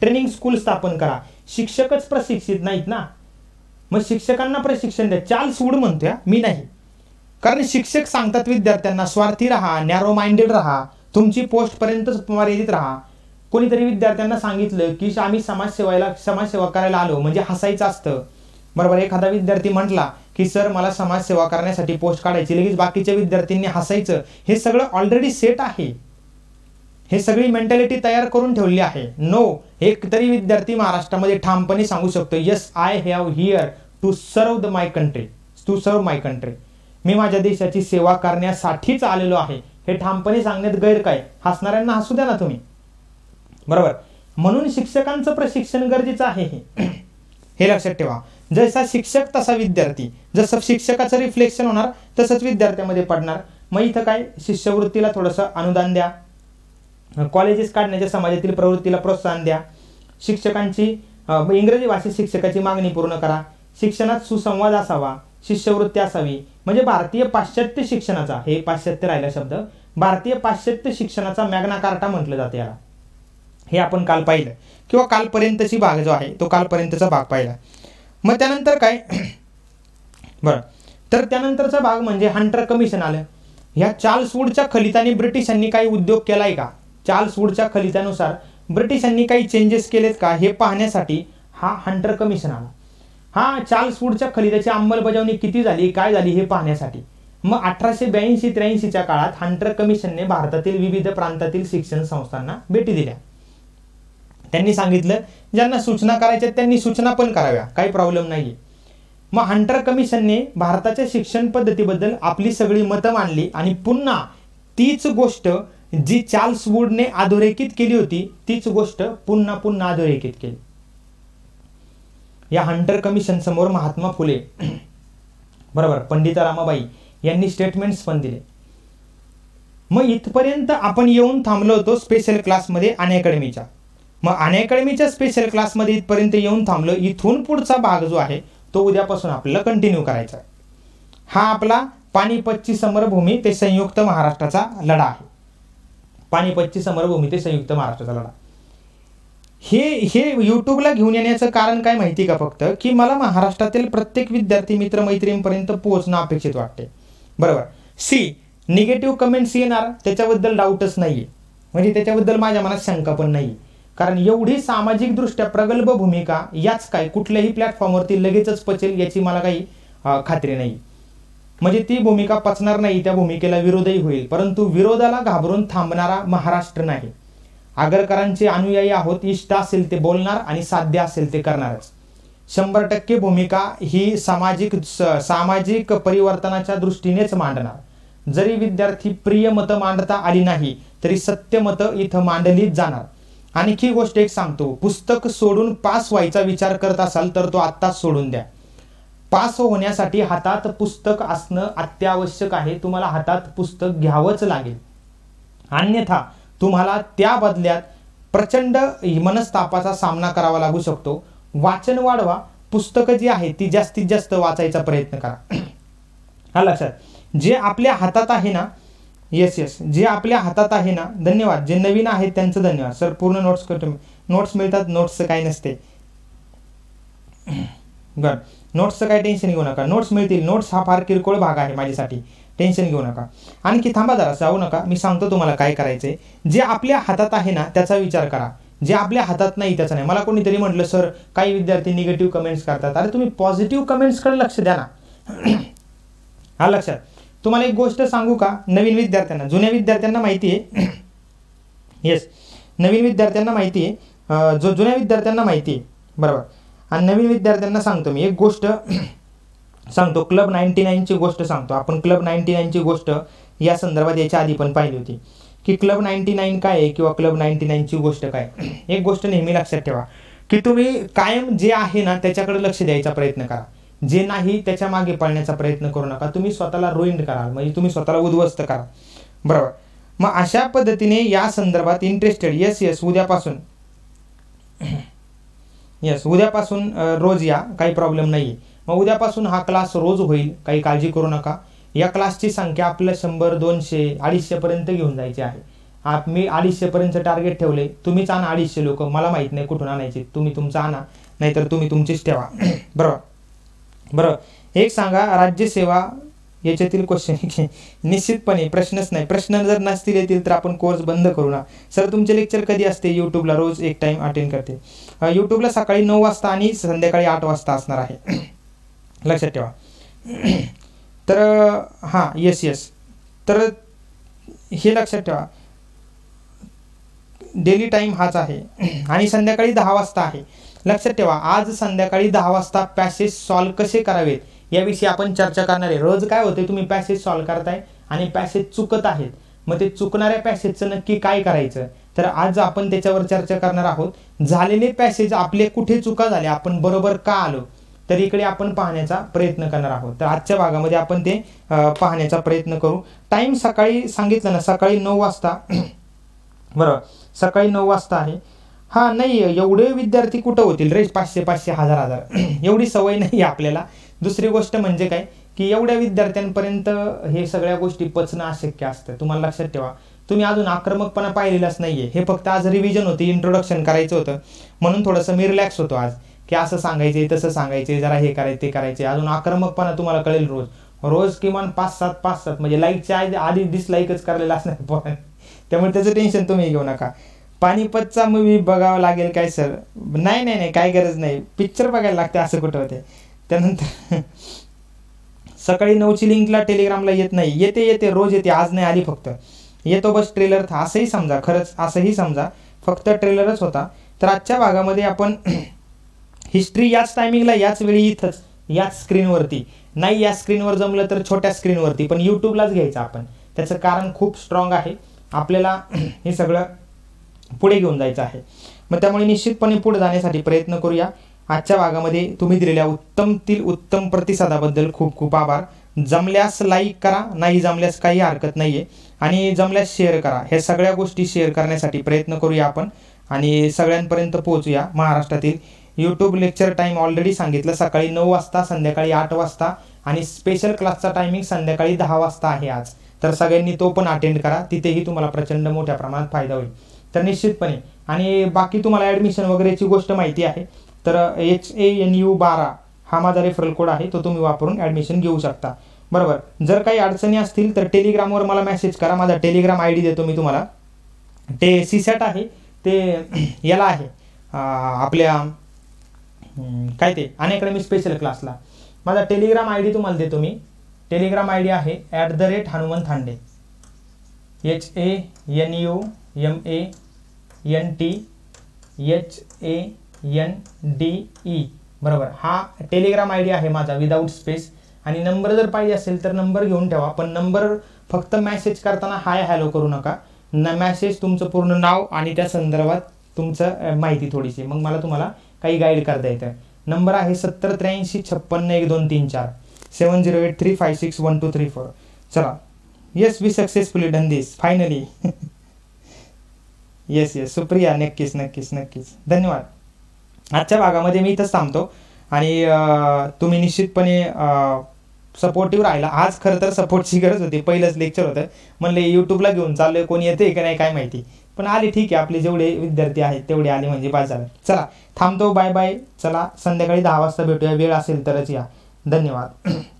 ट्रेनिंग स्कूल स्थापन करा शिक्षकच प्रशिक्षित नाहीत ना मग शिक्षकांना प्रशिक्षण द्या चाल सूड म्हणतोय मी नाही कारण शिक्षक सांगतात विद्यार्थ्यांना स्वार्थी राहा नॅरो माइंडेड राहा तुमची पोस्ट पोस्टपर्यंतच मर्यादित राहा कोणीतरी विद्यार्थ्यांना सांगितलं की आम्ही समाजसेवायला समाजसेवा करायला आलो म्हणजे हसायचं असतं बरोबर एखादा विद्यार्थी म्हटला की सर मला समाजसेवा करण्यासाठी पोस्ट काढायची लगेच बाकीच्या विद्यार्थ्यांनी हसायचं हे सगळं ऑलरेडी सेट आहे हे सगळी मेंटॅलिटी तयार करून ठेवली आहे नो एक तरी विद्यार्थी महाराष्ट्रामध्ये ठामपणे सांगू शकतो yes I have here to serve the my country to serve my country मी माझ्या देशाची सेवा करण्यासाठीच आलेलो आहे हे ठामपणे सांगण्यात गैर काय हसणाऱ्यांना हसू द्या ना तुम्ही बरोबर म्हणून शिक्षकांचं प्रशिक्षण गरजेचं आहे हे लक्षात ठेवा जसा शिक्षक तसा विद्यार्थी जसं शिक्षकाचं रिफ्लेक्शन होणार तसंच विद्यार्थ्यामध्ये पडणार मग इथं काय शिष्यवृत्तीला थोडंसं अनुदान द्या कॉलेजेस काढण्याच्या समाजातील प्रवृत्तीला प्रोत्साहन द्या शिक्षकांची इंग्रजी भाषेत शिक्षकाची मागणी पूर्ण करा शिक्षणात सुसंवाद असावा शिष्यवृत्ती असावी म्हणजे भारतीय पाश्चात्य शिक्षणाचा हे पाश्चात्य राहिला शब्द भारतीय पाश्चात्य शिक्षणाचा मॅग्ना कार्टा म्हटलं जातं याला हे आपण काल पाहिलं किंवा कालपर्यंतची भाग जो आहे तो कालपर्यंतचा भाग पाहिला मग त्यानंतर काय बरं तर त्यानंतरचा भाग म्हणजे हंटर कमिशन आलं ह्या चार्ल्स वूडच्या खलिताने ब्रिटिशांनी काही उद्योग केलाय का चार्ल्स वूडच्या खलितानुसार ब्रिटिशांनी काही चेंजेस केलेत का हे पाहण्यासाठी हा हंटर कमिशन आला हा चार्ल्स वूडच्या खलिताची अंमलबजावणी किती झाली काय झाली हे पाहण्यासाठी मग अठराशे ब्याऐंशी त्र्याऐंशीच्या काळात हंटर कमिशनने भारतातील विविध प्रांतातील शिक्षण संस्थांना भेटी दिल्या त्यांनी सांगितलं ज्यांना सूचना करायच्या त्यांनी सूचना पण कराव्या काही प्रॉब्लेम नाही मग हंटर कमिशनने भारताच्या शिक्षण पद्धतीबद्दल आपली सगळी मतं मांडली आणि पुन्हा तीच गोष्ट जी चार्ल्स वूडने अधोरेखित केली होती तीच गोष्ट पुन्हा पुन्हा अधोरेखित केली या हंटर कमिशन समोर महात्मा फुले बरोबर पंडिता रामाबाई यांनी स्टेटमेंट्स पण दिले मग इथपर्यंत आपण येऊन थांबलो होतो स्पेशल क्लासमध्ये अन अकॅडमीच्या मग अनअकॅडमीच्या स्पेशल क्लासमध्ये इथपर्यंत येऊन थांबलो इथून पुढचा भाग जो आहे तो उद्यापासून आपल्याला कंटिन्यू करायचा आहे हा आपला पाणीपतची समरभूमी ते संयुक्त महाराष्ट्राचा लढा आहे पाणीपतची समरभूमी ते संयुक्त महाराष्ट्राचा लढा हे हे यूट्यूबला घेऊन येण्याचं कारण काय माहिती का फक्त की मला महाराष्ट्रातील प्रत्येक विद्यार्थी मित्र मैत्रिणींपर्यंत पोहोचणं अपेक्षित वाटते बरोबर सी निगेटिव्ह कमेंट्स येणार त्याच्याबद्दल डाऊटच नाही आहे म्हणजे त्याच्याबद्दल माझ्या मनात शंका पण नाही आहे कारण एवढी सामाजिक दृष्ट्या प्रगल्भ भूमिका याच काय कुठल्याही प्लॅटफॉर्मवरती लगेचच पचेल याची मला काही खात्री नाही म्हणजे ती भूमिका पचणार नाही त्या भूमिकेला विरोधही होईल परंतु विरोधाला घाबरून थांबणारा महाराष्ट्र नाही आगरकरांचे अनुयायी आहोत इष्ट असेल ते बोलणार आणि साध्य असेल ते करणारच शंभर टक्के भूमिका ही सामाजिक सामाजिक परिवर्तनाच्या दृष्टीनेच मांडणार जरी विद्यार्थी प्रिय मतं मांडता आली नाही तरी सत्य मतं इथं मांडलीच जाणार आणखी गोष्ट एक सांगतो पुस्तक सोडून पास व्हायचा विचार करत असाल तर तो आत्ताच सोडून द्या पास होण्यासाठी हातात पुस्तक असणं अत्यावश्यक आहे तुम्हाला हातात पुस्तक घ्यावंच लागेल अन्यथा तुम्हाला त्या बदल्यात प्रचंड मनस्तापाचा सामना करावा लागू शकतो वाचन वाढवा पुस्तकं जी आहेत ती जास्तीत जास्त वाचायचा प्रयत्न करा हा लक्षात जे आपल्या हातात आहे ना येस येस जे आपल्या हातात आहे ना धन्यवाद जे नवीन आहेत त्यांचं धन्यवाद सर पूर्ण नोट्स करतो नोट्स मिळतात नोट्सचं काही नसते बर नोट्सचं काही टेन्शन घेऊ नका नोट्स मिळतील नोट्स हा फार किरकोळ भाग आहे माझ्यासाठी टेन्शन घेऊ नका आणखी थांबा जरा जाऊ नका मी सांगतो तुम्हाला काय करायचंय जे आपल्या हातात आहे ना त्याचा विचार करा जे आपल्या हातात नाही त्याचा नाही मला कोणीतरी म्हटलं सर काही विद्यार्थी निगेटिव्ह कमेंट्स करतात अरे तुम्ही पॉझिटिव्ह कमेंट्सकडे लक्ष द्या ना हा लक्षात तुम्हाला एक गोष्ट सांगू का नवीन विद्यार्थ्यांना जुन्या विद्यार्थ्यांना माहिती आहे येस नवीन विद्यार्थ्यांना माहिती आहे जो जुन्या विद्यार्थ्यांना माहिती आहे बरोबर आणि नवीन विद्यार्थ्यांना सांगतो मी एक गोष्ट सांगतो क्लब नाईन्टी नाईनची गोष्ट सांगतो आपण क्लब नाईन्टी नाईनची गोष्ट या संदर्भात याच्या आधी पण पाहिली होती की क्लब नाईन्टी नाईन काय आहे किंवा क्लब नाईन्टी नाईनची गोष्ट काय एक गोष्ट नेहमी लक्षात ठेवा की तुम्ही कायम जे आहे ना त्याच्याकडे लक्ष द्यायचा प्रयत्न करा जे नाही त्याच्या मागे पळण्याचा प्रयत्न करू नका तुम्ही स्वतःला रोईंड कराल म्हणजे तुम्ही स्वतःला उद्ध्वस्त करा बरोबर मग अशा पद्धतीने या संदर्भात इंटरेस्टेड येस येस उद्यापासून येस उद्यापासून रोज या काही प्रॉब्लेम नाही मग उद्यापासून हा क्लास रोज होईल काही काळजी करू नका या क्लासची संख्या आपल्याला शंभर दोनशे अडीचशेपर्यंत घेऊन जायची आहे आप मी अडीचशेपर्यंत टार्गेट ठेवले तुम्हीच आणा अडीचशे लोक मला माहीत नाही कुठून आणायचे तुम्ही तुमचं आणा नाहीतर तुम्ही तुमचीच ठेवा बरोबर बरं एक सांगा राज्यसेवा याच्यातील क्वेश्चन निश्चितपणे प्रश्नच नाही प्रश्न जर नसतील येतील तर आपण कोर्स बंद करू ना सर तुमचे लेक्चर कधी असते यूट्यूबला रोज एक टाइम अटेंड करते यूट्यूबला सकाळी नऊ वाजता आणि संध्याकाळी आठ वाजता असणार आहे लक्षात ठेवा तर हां येस येस तर हे लक्षात ठेवा डेली टाईम हाच आहे आणि संध्याकाळी दहा वाजता आहे लक्षात ठेवा आज संध्याकाळी दहा वाजता पॅसेज सॉल्व्ह कसे करावेत याविषयी आपण चर्चा करणार आहे रोज काय होते तुम्ही पॅसेज सॉल्व करताय आणि पॅसेज चुकत आहेत मग ते चुकणाऱ्या पॅसेजचं नक्की काय करायचं तर आज आपण त्याच्यावर चर्चा करणार आहोत झालेले पॅसेज आपले कुठे चुका झाले आपण बरोबर का आलो तर इकडे आपण पाहण्याचा प्रयत्न करणार आहोत तर आजच्या भागामध्ये आपण ते पाहण्याचा प्रयत्न करू टाइम सकाळी सांगितलं ना सकाळी नऊ वाजता बरोबर सकाळी नऊ वाजता आहे हा नाही एवढे विद्यार्थी कुठं होतील रे पाचशे पाचशे हजार हजार एवढी सवय नाही आपल्याला दुसरी गोष्ट म्हणजे काय की एवढ्या विद्यार्थ्यांपर्यंत हे सगळ्या गोष्टी पचणं अशक्य असतं तुम्हाला लक्षात ठेवा तुम्ही अजून आक्रमकपणा पाहिलेलाच नाहीये हे फक्त आज रिव्हिजन होते इंट्रोडक्शन करायचं होतं म्हणून थोडंसं मी रिलॅक्स होतो आज की असं सांगायचे तसं सांगायचे जरा हे करायचं ते करायचे अजून आक्रमकपणा तुम्हाला कळेल रोज रोज किमान पाच सात पाच सात म्हणजे लाईकच्या आधी आधी डिसलाईकच करायला असणार त्यामुळे त्याचं टेन्शन तुम्ही घेऊ नका पानिपतचा मूवी बघावा लागेल काय सर नाही नाही नाही काय गरज नाही पिक्चर बघायला लागते असं कुठं होते त्यानंतर सकाळी नऊची लिंकला टेलिग्रामला येत नाही येते येते रोज येते आज नाही आली फक्त येतो बस ट्रेलर असंही समजा खरंच असंही समजा फक्त ट्रेलरच होता तर आजच्या भागामध्ये आपण हिस्ट्री याच टायमिंगला याच वेळी इथंच याच स्क्रीनवरती नाही या स्क्रीनवर जमलं तर छोट्या स्क्रीनवरती पण यूट्यूबलाच घ्यायचं आपण त्याचं कारण खूप स्ट्रॉंग आहे आपल्याला हे सगळं पुढे घेऊन जायचं आहे मग त्यामुळे निश्चितपणे पुढे जाण्यासाठी प्रयत्न करूया आजच्या भागामध्ये तुम्ही दिलेल्या उत्तमतील उत्तम प्रतिसादाबद्दल खूप खूप आभार जमल्यास लाईक करा नाही जमल्यास काही हरकत नाही आहे आणि जमल्यास शेअर करा ह्या सगळ्या गोष्टी शेअर करण्यासाठी प्रयत्न करूया आपण आणि सगळ्यांपर्यंत पोहोचूया महाराष्ट्रातील यूट्यूब लेक्चर टाईम ऑलरेडी सांगितलं सकाळी नऊ वाजता संध्याकाळी आठ वाजता आणि स्पेशल क्लासचा टायमिंग संध्याकाळी दहा वाजता आहे आज तर सगळ्यांनी तो पण अटेंड करा तिथेही तुम्हाला प्रचंड मोठ्या प्रमाणात फायदा होईल तर निश्चितपणे आणि बाकी तुम्हाला ॲडमिशन वगैरेची गोष्ट माहिती आहे तर एच ए एन यू बारा हा माझा रेफरल कोड आहे तो तुम्ही वापरून ॲडमिशन घेऊ शकता बरोबर जर काही अडचणी असतील तर टेलिग्रामवर मला मेसेज करा माझा टेलिग्राम आय डी देतो मी तुम्हाला ते सी सॅट आहे ते याला आहे आपल्या काय ते मी स्पेशल क्लासला माझा टेलिग्राम आय डी तुम्हाला देतो मी टेलिग्राम आय डी आहे at the rate Hanumant Thande H A N U M A N T H A N D E बरोबर हा टेलिग्राम आय डी आहे माझा विदाऊट स्पेस आणि नंबर जर पाहिजे असेल तर नंबर घेऊन ठेवा पण नंबर फक्त मॅसेज करताना हाय हॅलो करू नका न मॅसेज तुमचं पूर्ण नाव आणि त्या संदर्भात तुमचं माहिती थोडीशी मग मला तुम्हाला काही गाईड करता येतं नंबर आहे सत्तर त्र्याऐंशी छप्पन्न एक दोन तीन चार seven zero eight three five six one two three four चला yes we successfully done this finally yes yes Supriya नक्कीच नक्कीच नक्कीच धन्यवाद आजच्या भागामध्ये मी इथंच थांबतो आणि तुम्ही निश्चितपणे सपोर्टिव्ह राहिला आज खरं तर सपोर्टची गरज होती पहिलंच लेक्चर होतं म्हणले युट्यूबला घेऊन चाललोय कोणी येते की नाही काय माहिती पण आले ठीक आहे आपले जेवढे विद्यार्थी आहेत तेवढे आले म्हणजे झाले चला थांबतो बाय बाय चला संध्याकाळी दहा वाजता भेटूया वेळ असेल तरच या धन्यवाद